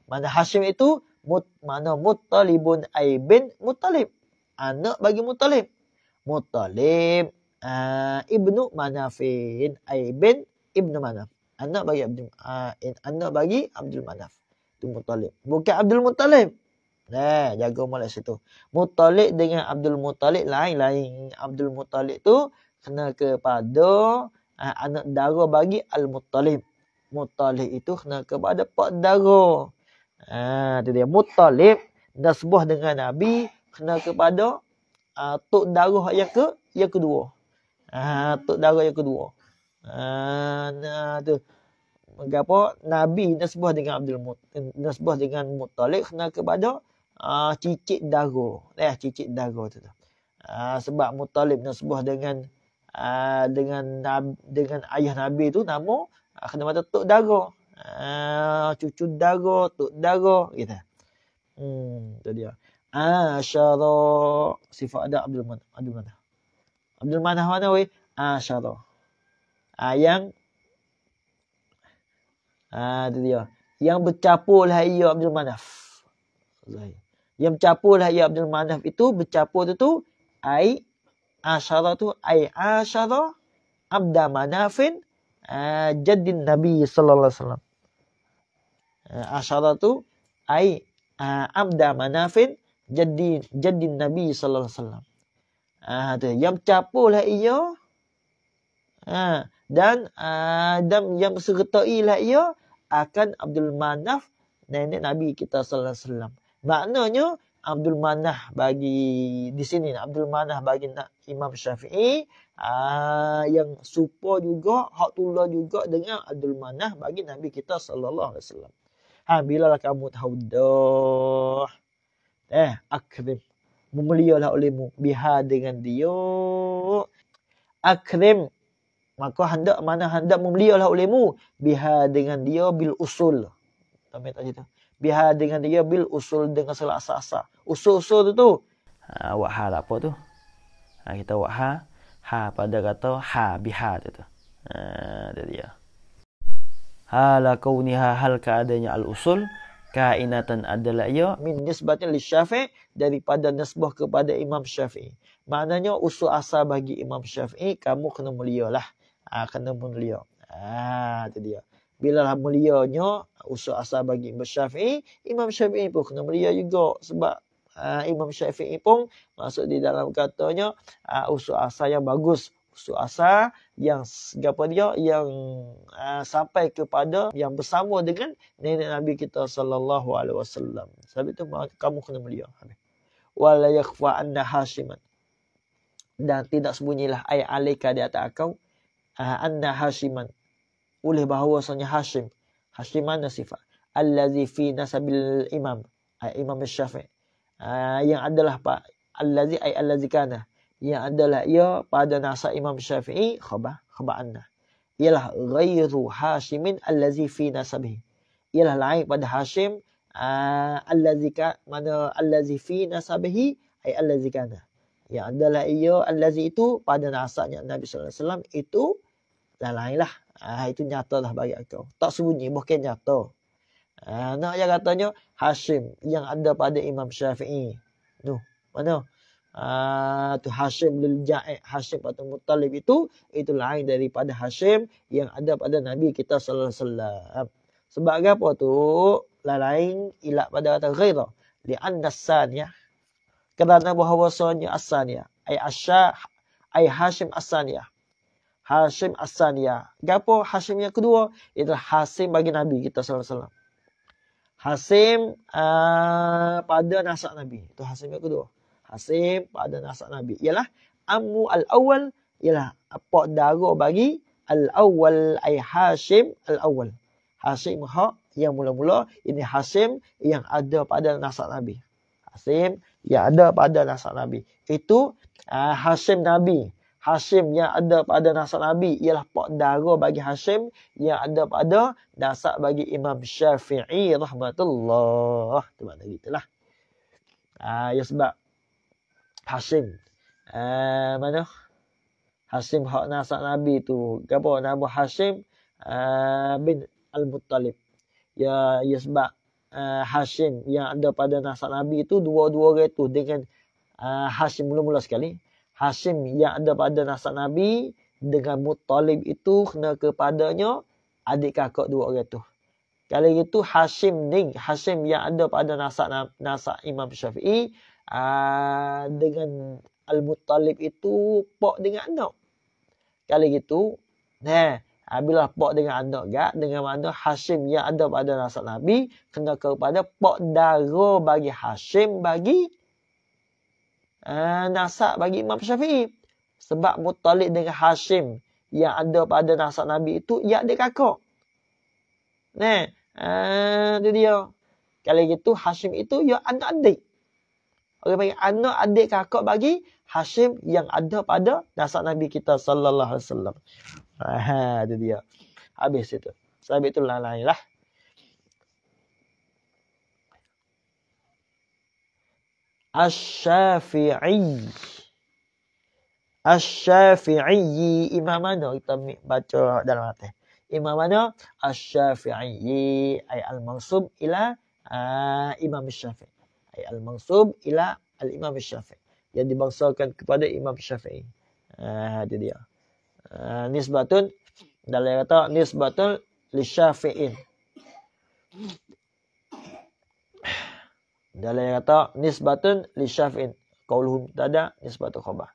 Mana Hashim itu mut, Mana Muttalibun Aibin Muttalib Anak bagi Muttalib Muttalib Uh, ibnu Manafin Aibin Ibnu Manaf Anak bagi Abdul uh, anak bagi Abdul Manaf. tu Muttalib. Bukan Abdul Muttalib. Nah, jaga molek situ. Muttalib dengan Abdul Muttalib lain-lain. Abdul Muttalib tu kena kepada uh, anak dara bagi Al-Muttalib. Muttalib itu kena kepada pak dara. Ah, uh, dia Muttalib nasbah dengan Nabi kena kepada uh, tok darah yang ke yang kedua. Ah, uh, tok darah yang kedua. Ah, nah tu. Mengapa Nabi nasbah dengan Abdul Mut, nasbah dengan Muttalib kena kepada ah cicit dago. Eh, cicit dago tu. Ah, uh, sebab Muttalib nasbah dengan ah dengan dengan ayah Nabi tu nama uh, kena mata tok dago. Ah, uh, cucu dago, tok dago gitu. Hmm, tu dia. Asyara sifat ada Abdul Manah. Abdul Manah. Abdul Manah mana weh? Asyara uh, yang ah itu dia yang bercapur Hayy Abdul Manaf. Yang bercapur Hayy Abdul Manaf itu bercapur itu tu ai asyara tu ai asyara abda manafin uh, ah, nabi sallallahu alaihi wasallam. asyara tu ai uh, abda manafin jaddi jaddin nabi sallallahu alaihi wasallam. Ah uh, tu yang bercapur Hayy ah uh, dan Adam ah, yang sertai lah ia akan Abdul Manaf nenek Nabi kita sallallahu alaihi wasallam. Maknanya Abdul Manaf bagi di sini Abdul Manaf bagi nak Imam Syafi'i aa, ah, yang supo juga hak tullah juga dengan Abdul Manaf bagi Nabi kita sallallahu alaihi wasallam. Ha bila lah kamu tahu dah. Eh akrim memulialah olehmu biha dengan dia akrim maka hendak mana hendak memelialah olehmu biha dengan dia bil usul sampai tak tu. biha dengan dia bil usul dengan selasa asas usul-usul tu tu ha wa ha lah apa tu ha kita wa ha ha pada kata ha biha tu tu ha dia dia hala kauniha hal keadaannya al usul kainatan adalah ia min nisbatnya li syafi daripada nisbah kepada imam syafi'i maknanya usul asal bagi imam syafi'i kamu kena mulialah Ah ha, kena mulia. Ah ha, tu dia. Bila lah mulianya usul asal bagi Imam Syafi'i, Imam Syafi'i pun kena mulia juga sebab uh, Imam Syafi'i pun masuk di dalam katanya uh, ah, usul asal yang bagus. Usul asal yang apa dia yang uh, sampai kepada yang bersama dengan nenek Nabi kita saw. alaihi wasallam. Sebab itu kamu kena mulia. Walayakwa anda anna hasiman. Dan tidak sembunyilah ayat alika di atas kau. Ha, anna hashiman oleh bahawasanya hashim hashim mana sifat allazi fi nasabil imam ay imam syafi' ha, yang adalah pak allazi ay allazi kana yang adalah ia pada nasab imam syafi'i khabar khabar anna ialah ghairu hashimin allazi fi nasabihi ialah lain pada hashim uh, allazi ka mana allazi fi nasabihi ay allazi kana yang adalah ia allazi itu pada nasabnya nabi sallallahu alaihi wasallam itu dan lain lah. Ha, ah, itu nyata lah bagi aku. Tak sembunyi, bukan nyata. Ha, nak yang katanya, Hashim yang ada pada Imam Syafi'i. Tu, mana? Ha, tu Hashim lil ja'id, Hashim patut mutalib itu, itu lain daripada Hashim yang ada pada Nabi kita sallallahu alaihi wasallam. Sebab apa tu? Lain-lain ilat pada kata ghaira. Li'annasan ya. Kerana bahawasanya asan ya. Ay asya, ay hashim asan ya. Hashim Asania, Gapo Hashim yang kedua? itu Hashim bagi Nabi kita sallallahu alaihi wasallam. Hashim uh, pada nasak Nabi. Itu Hashim yang kedua. Hashim pada nasak Nabi. Ialah Amu Al-Awwal ialah pak dago bagi Al-Awwal ay Hashim Al-Awwal. Hashim ha yang mula-mula ini Hashim yang ada pada nasak Nabi. Hashim yang ada pada nasak Nabi. Itu uh, Hashim Nabi. Hashim yang ada pada nasab Nabi ialah pak dara bagi Hashim yang ada pada nasab bagi Imam Syafi'i rahmatullah. Itu makna gitulah. Ah uh, ya sebab Hashim ah mana? Hashim hak nasab Nabi tu. Gapo nama Hashim uh, bin Al-Muttalib. Ya ya sebab uh, Hashim yang ada pada nasab Nabi itu dua-dua itu dengan uh, Hashim mula-mula sekali Hashim yang ada pada nasab Nabi dengan Muttalib itu kena kepadanya adik kakak dua orang tu. Kali itu Hashim ni, Hashim yang ada pada nasab nasab Imam Syafi'i ah, dengan Al-Muttalib itu pok dengan anak. Kali itu, nah, bila pok dengan anak gak dengan mana Hashim yang ada pada nasab Nabi kena kepada pok dara bagi Hashim bagi Eh, nasab bagi Imam Syafi'i. Sebab Muttalib dengan Hashim yang ada pada nasab Nabi itu, ia ada kakak. Nah, eh, itu dia. Kalau gitu Hashim itu ia anak adik. Orang panggil anak adik kakak bagi Hashim yang ada pada nasab Nabi kita sallallahu alaihi wasallam. Ha, itu dia. Habis itu. Sebab itu lain-lain lah. Asy-Syafi'i. Asy-Syafi'i imam mana kita baca dalam hati? Imam mana? Asy-Syafi'i ay al-mansub ila uh, Imam Syafi'i. Ay al-mansub ila al-Imam Syafi'i. Yang dibangsakan kepada Imam Syafi'i. Ah uh, dia dia. Uh, nisbatun dalam kata nisbatun li Syafi'i. Dalam yang kata nisbatun li syafi'in. Qauluhum tada nisbatu khabar.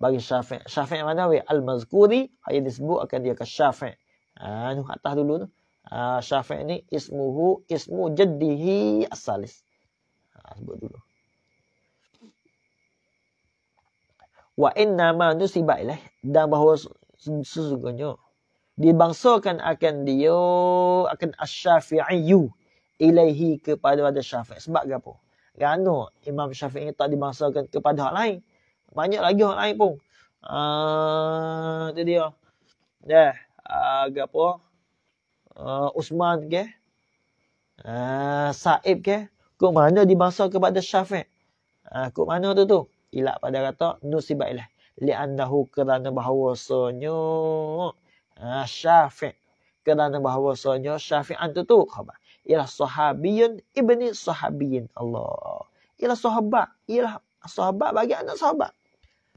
Bagi syafi'in. Syafi'in mana? we Al-Mazkuri. Hanya disebut akan dia ke syafi'in. Anu ha, atas dulu tu. Ha, syafi'in ni ismuhu ismu jaddihi asalis. Ha, sebut dulu. Wa inna ma nusibai lah. Dan bahawa sesungguhnya. Dibangsakan akan dia. Akan asyafi'iyuh ilaihi kepada pada Syafiq. Sebab ke apa? Kerana Imam Syafiq ini tak dibangsakan kepada orang lain. Banyak lagi orang lain pun. Ah, uh, itu dia. Dah, agak apa? Uh, Usman ke? Uh, Saib ke? Kok mana dibangsa kepada Syafiq? Uh, kok mana tu tu? Ilak pada kata, nusibailah. Liandahu kerana bahawasanya uh, Syafiq. Kerana bahawasanya Syafiq tu, Khabar. Ila sahabiyun ibni sahabiyin Allah Ila sahabat ialah sahabat bagi anak sahabat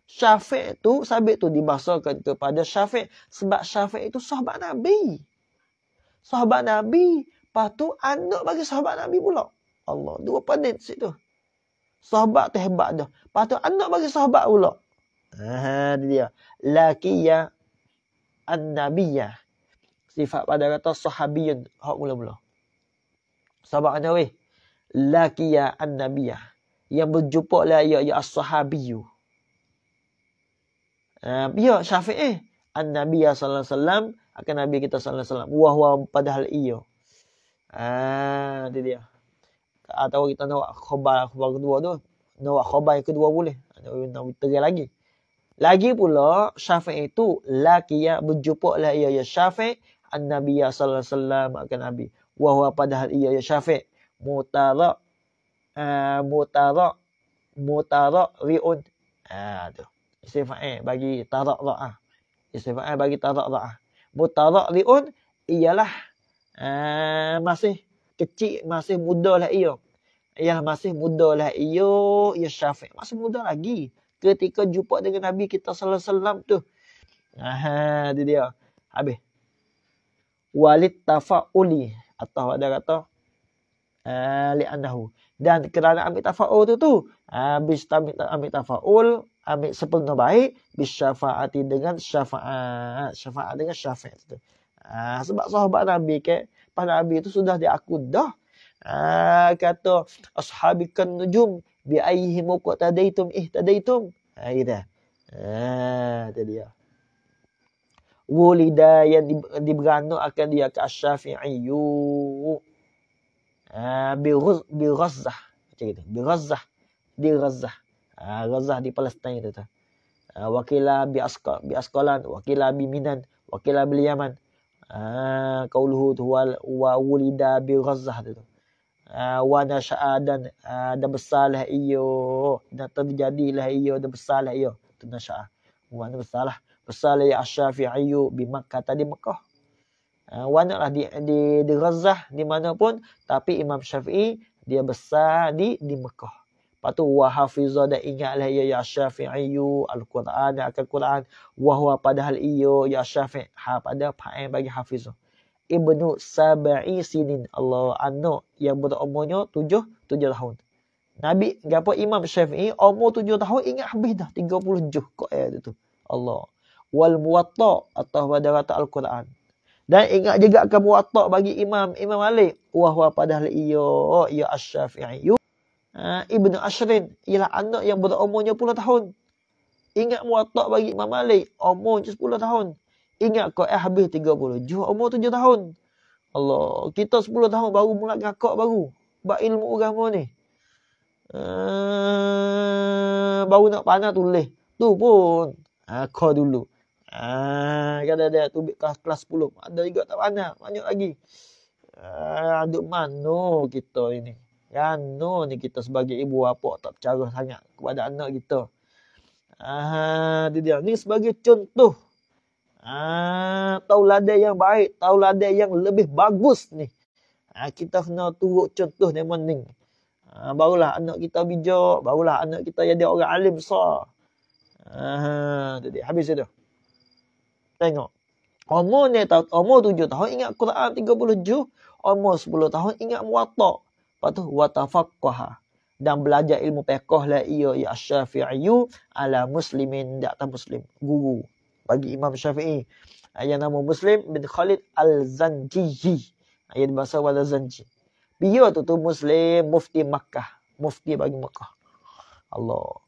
Syafiq tu sabit tu dibahasakan kepada Syafiq sebab Syafiq itu sahabat Nabi sahabat Nabi patu anak bagi sahabat Nabi pula Allah dua pendek situ sahabat tu hebat dah patu anak bagi sahabat pula ha dia lakiya an-nabiyah sifat pada kata sahabiyun hak mula-mula Sahabat kata weh. Lakiya an Nabiya, Yang berjumpa lah ayat-ayat as-sahabiyu. Uh, ya syafiq eh. an Nabiya sallallahu alaihi wasallam akan nabi kita sallallahu alaihi wasallam. Wah wah padahal iya. Ah, uh, dia Atau ah, kita nak khabar khabar kedua tu. Nak khabar yang kedua boleh. Nak tanya lagi. Lagi pula Syafiq itu laki yang berjumpa lah ya ya Syafiq an Nabiya sallallahu alaihi wasallam akan nabi wahwa padahal ia ya syafi' mutara uh, eh, mutara mutara riun ah tu istifa'i eh, bagi tarak ra ah istifa'i eh, bagi tarak ra ah mutara riun ialah uh, masih kecil masih muda lah ia ia masih muda lah ia ya syafi' masih muda lagi ketika jumpa dengan nabi kita sallallahu alaihi wasallam tu ah dia habis walid tafa'uli atau ada kata eh, li annahu dan kerana ambil tafaul tu tu habis eh, ambil tafaul ambil sepenuh baik bisyafaati dengan syafaat syafaat dengan syafaat tu eh, sebab sahabat nabi ke pada nabi tu sudah diaku dah kata ashabikan nujum bi ayyihim qatadaitum ihtadaitum ha ah, itu ah tu dia ah. Wulida yang diberanu akan dia ke Asyafi'iyu. di ah, bi Ghazah. Macam gitu. di Ghazah. Ah, di Ghazah. Ha, Ghazah di Palestine itu. Ha, ah, Wakilah bi Asqal, bi wakilah wakila bi Minan, wakila bi Yaman. Ha, kauluhu tu wa wulida bi Ghazah itu. Ha, wa nasha'a dan ha, dan besarlah iyo. Dan terjadilah iyo dan besarlah iyo. Itu nasha'a. Wa nasha'a. Salih Asyafi'iyu bi Makkah tadi Mekah. Ah ha, uh, Wanalah di di di Ghazah di mana pun tapi Imam Syafi'i dia besar di di Mekah. Lepas tu wa hafizah dan ingatlah ya ya Syafi'iyu al-Quran ya al-Quran wa huwa padahal iyo ya Syafi' ha pada pakai bagi hafizah. Ibnu Sab'i sinin Allah anu yang berumurnya tujuh, tujuh tahun. Nabi gapo Imam Syafi'i umur tujuh tahun ingat habis dah 30 juz kok ayat tu. Allah wal muwatta atau pada rata al-Quran. Dan ingat juga ke muwatta bagi Imam Imam Malik wahwa padahal ia ia Asy-Syafi'i. Ha, Ibnu Ashrin ialah anak yang berumurnya 10 tahun. Ingat muwatta bagi Imam Malik umurnya 10 tahun. Ingat kau eh habis 30 juh umur 7 tahun. Allah, kita 10 tahun baru mula ngakak baru. Bak ilmu agama ni. Hmm, baru nak panah tulis. Tu pun. Ha, kau dulu. Ah, kan ada tu kelas kelas 10. Ada juga tak banyak, banyak lagi. Ah, aduk mano kita ini. Kan no ni kita sebagai ibu apa, tak bercara sangat kepada anak kita. Ah, dia dia ni sebagai contoh. Ah, tahu ladai yang baik, tahu ladai yang lebih bagus ni. Ah, kita kena turut contoh dia ni. Ah, barulah anak kita bijak, barulah anak kita jadi orang alim besar. Ah, jadi habis itu. Tengok. Umur ni tahun, umur tujuh tahun ingat Quran tiga puluh juh. Umur sepuluh tahun ingat muatak. Lepas tu, watafakwaha. Dan belajar ilmu pekoh lah iya ya syafi'iyu ala muslimin di muslim. Guru. Bagi Imam Syafi'i. ayat nama Muslim bin Khalid al-Zanjiyi. Yang bahasa wala Zanji. Biar tu tu Muslim mufti Makkah. Mufti bagi Makkah. Allah.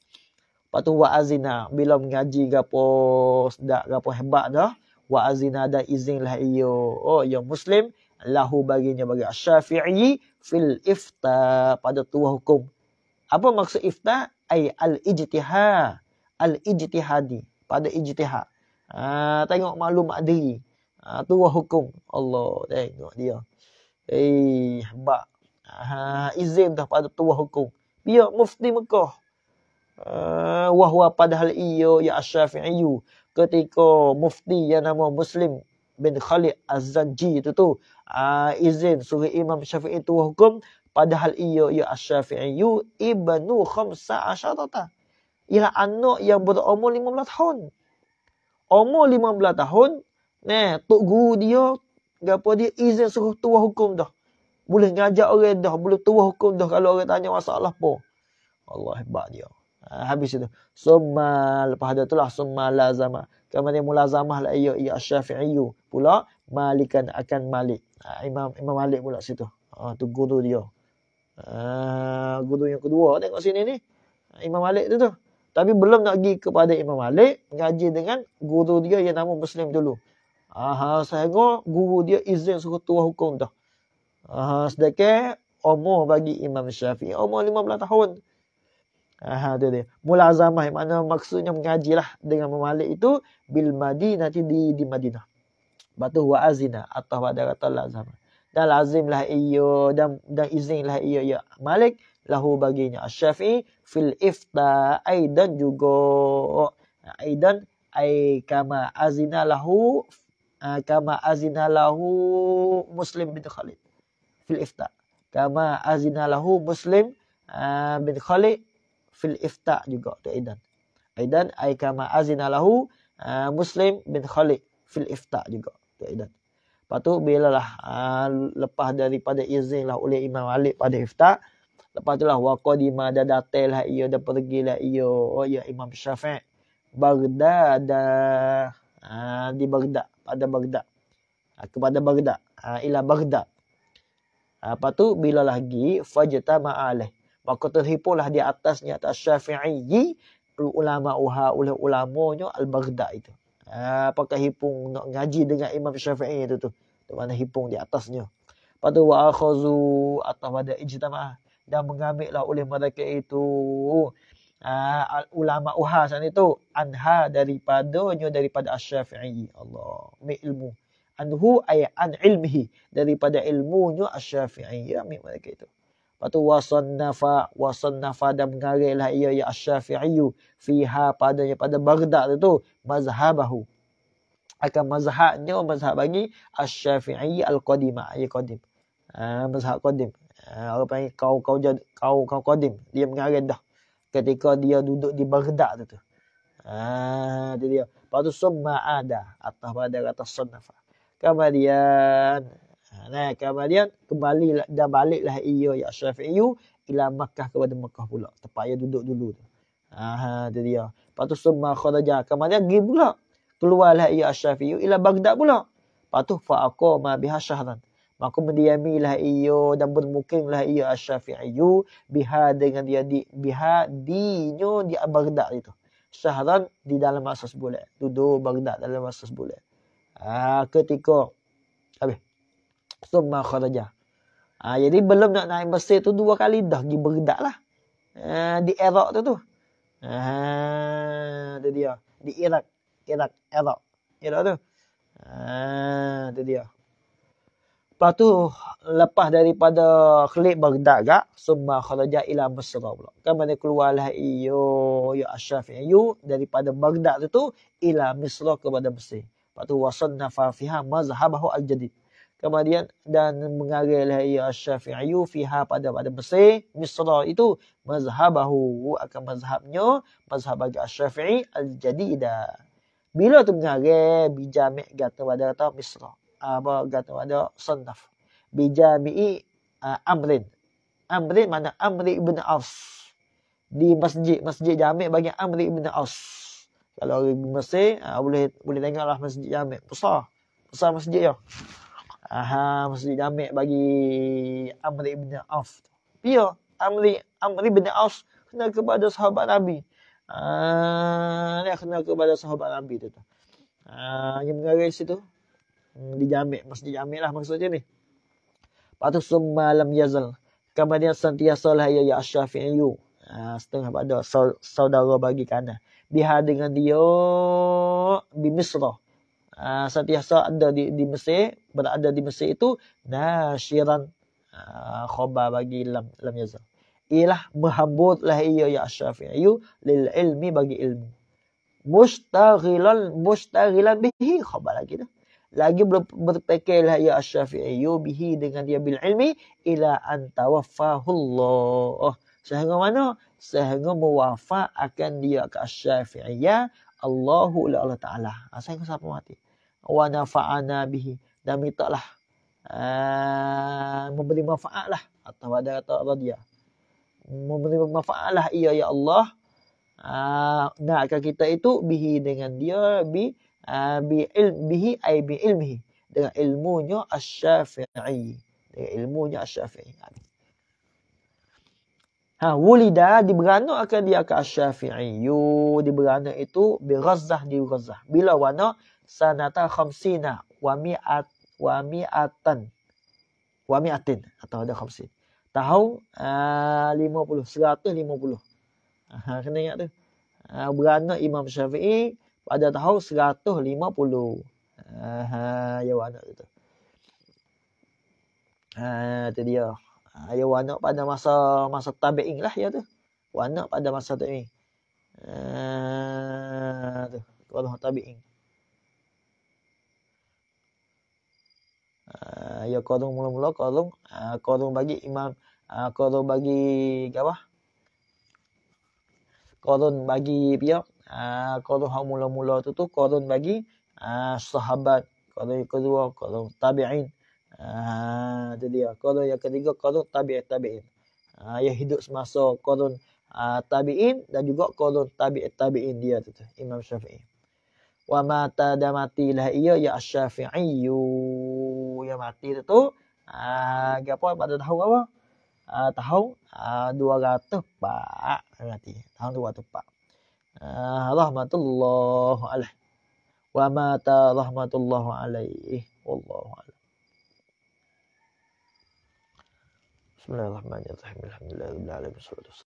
Lepas tu wa'azina. Bila mengaji gapo sedak gapo hebat dah. azina ada izin lah iyo. Oh iyo muslim. Lahu baginya bagi syafi'i fil ifta pada tuah hukum. Apa maksud ifta? Ay al-ijtihah. Al-ijtihadi. Pada ijtihah. Ha, tengok maklumat diri. Ha, tuah hukum. Allah tengok dia. Eh, hebat. Ha, izin dah pada tuah hukum. Biar mufti Mekah. Ah, wahwa padahal iyo ya asyafi'iyu ketika mufti yang nama Muslim bin Khalid Az-Zanji itu tu uh, izin suruh Imam Syafi'i itu hukum padahal iyo ya asyafi'iyu ibnu khamsa asyarata ialah anak yang berumur lima 15 tahun umur lima 15 tahun ne tok guru dia gapo dia izin suruh tua hukum dah. Boleh ngajak orang dah, boleh tua hukum dah kalau orang tanya masalah apa. Allah hebat dia habis itu summa lepas ada itulah summa lazama kemudian mulazamah la ayyu ya syafi'iyyu pula malikan akan malik ha, imam imam malik pula situ ha tu guru dia uh, guru yang kedua tengok sini ni ha, imam malik tu tu tapi belum nak pergi kepada imam malik mengaji dengan guru dia yang nama muslim dulu aha saya guru dia izin suruh tua hukum dah aha sedekah umur bagi imam syafi'i umur 15 tahun Aha, dia dia. Mula azamah mana maksudnya mengajilah dengan memalik itu bil madi nanti di di Madinah. Batu wa azina atau pada kata lazim Dan lazim lah iyo dan dan lah iyo ya Malik lahu baginya Asy-Syafi'i fil ifta aidan juga aidan ai kama azina lahu kama azina lahu Muslim bin Khalid fil ifta kama azina lahu Muslim bin Khalid fil ifta juga tu aidan. Aidan ai kama azina lahu uh, Muslim bin Khalid fil ifta juga tu aidan. Lepas tu bila lah uh, lepas daripada izin lah oleh Imam Malik pada ifta lepas tu lah wa qadima da datel lah ia dah pergi lah ia oh ya Imam Syafi' Baghdad da uh, di Baghdad pada Baghdad uh, kepada Baghdad uh, ila Baghdad. Apa tu bila lagi fajata ma'alai. Maka terhipunlah di atasnya atas syafi'i ulama uha oleh ulamanya al-Baghdad itu. Ha, pakai hipung nak ngaji dengan Imam Syafi'i itu tu? Tu mana hipung di atasnya. Pada wa akhazu atau pada ijtama' dan mengambillah oleh mereka itu ha, al ulama uha sana itu anha daripada daripadanya daripada asy-Syafi'i. Allah, mi ilmu anhu ayat an ilmihi daripada ilmunya asy-Syafi'i ya mi mereka itu. Lepas tu wasannafa wasannafa dan mengarilah ia ya Asy-Syafi'i fiha padanya pada Baghdad tu mazhabahu. Akan mazhabnya mazhab bagi Asy-Syafi'i al-Qadimah ya Qadim. Ah mazhab Qadim. Ah orang panggil kau kau jad, kau kau Qadim dia mengarang dah ketika dia duduk di Baghdad tu. Ah dia dia. Lepas tu summa ada atas pada kata sunnah. Kemudian Ha, nah, kemudian kembali lah, dan baliklah ia ya Syafi'i ila Makkah kepada Makkah pula. Tempat ia duduk dulu tu. Ha, ha tu dia. Lepas tu summa kharaja. Kemudian pergi pula. Keluarlah ia Syafi'i ila Baghdad pula. Lepas tu fa'aqama biha syahran. Maka mendiamilah ia dan bermukimlah ia Asy-Syafi'i biha dengan dia di biha di nyo di Baghdad itu. Syahran di dalam masa sebulan. Duduk Baghdad dalam masa sebulan. Ah ha, ketika habis summa kharaja. Ha, jadi belum nak naik Mesir tu dua kali dah pergi berdak lah. Ha, di Iraq tu tu. Ha, tu dia. Di Irak, Irak, Iraq. Irak tu. Ha, tu dia. Lepas tu lepas daripada klik berdak gak summa kharaja ila Mesir pula. Kan mana keluarlah iyo ya Ashraf iyo daripada Baghdad tu tu ila Mesir kepada Mesir. Lepas tu wasanna fa mazhabahu al-jadid kemudian dan mengarai lahir syafi'i fiha pada pada Mesir Misr itu mazhabahu akan mazhabnya mazhab bagi syafi'i al-jadida bila tu mengarai bijamik gata pada kata Misr apa gata pada sandaf bijami'i uh, amrin amrin mana amri ibnu Aus di masjid masjid jamik bagi amri ibnu Aus kalau orang Mesir uh, boleh boleh tengoklah masjid jamik besar besar masjid ya. Aha, mesti damai bagi Amri bin Auf. Ya, Amri Amri bin Auf kena kepada sahabat Nabi. Ah, dia kena kepada sahabat Nabi tu. Ah, dia mengarai situ. Hmm, dijamik, mesti dijamik lah maksudnya ni. Patu summa lam yazal. Kemudian sentiasa lah ya ya asyafi'in yu. Ah, setengah pada saudara bagi kanan. Bihar dengan dia. Bimisrah ha, sentiasa ada di, di Mesir, berada di Mesir itu nasyiran ha, ah, khabar bagi lam lam yazal. Ialah lah ia ya Syafi'i lil ilmi bagi ilmu. Mustaghilan mustaghilan bihi khabar lagi dah. Lagi berpekailah ya Syafi'i bihi dengan dia bil ilmi ila an tawaffahu Allah. Oh, sehingga mana? Sehingga mewafa akan dia ke Syafi'iyah Allahu la Allah Taala. Ah, Asal kau mati. Wa nafa'ana bihi. Dan minta lah. Ah, memberi manfaat lah. Atau ada kata Allah Memberi manfaat lah. Ya, ya Allah. Uh, nakkan kita itu. Bihi dengan dia. Bi, bi ilm, bihi ay bi ilmihi. Dengan ilmunya asyafi'i. Dengan ilmunya asyafi'i. Amin. Ha, wulida diberanak akan dia ke syafi'i. Yu diberanak itu di diurazah. Bila wana sanata khamsina wa mi'at wa mi'atan. Wa mi'atin atau ada khamsin. Tahun uh, 50, 150. Ha, kena ingat tu. Ha, beranak Imam Syafi'i pada tahun 150. Ha, ha, ya wana tu. Ha, itu dia. Uh, Ha, ya warna pada masa masa tabi'in lah ya tu. Warna pada masa tabi'in. Ah tu. Kalau ha, tabi'in. Ah ya qadum mula-mula qadum qadum ah, bagi imam ah qadum bagi apa? Qadum bagi dia. Ah qadum ha, mula-mula tu tu qadum bagi ah sahabat. Qadum kedua qadum tabi'in. Ha, itu dia. Korun yang ketiga, korun tabi'in. tabi'in. Ha, yang hidup semasa korun ha, ah, tabi'in dan juga korun tabi'in, tabi'in dia tu, tu Imam Syafi'i. Wa ma mati lah iya ya syafi'iyu. Ya mati tu tu. Ha, apa? Pada tahun apa? Ha, tahun dua ratus pak. Mati. Tahun dua ratus pak. Ha, rahmatullahu alaih. Wa ma ta rahmatullahu alaih. Wallahu alaih. بسم الله الرحمن الرحيم الحمد لله رب العالمين والصلاة والسلام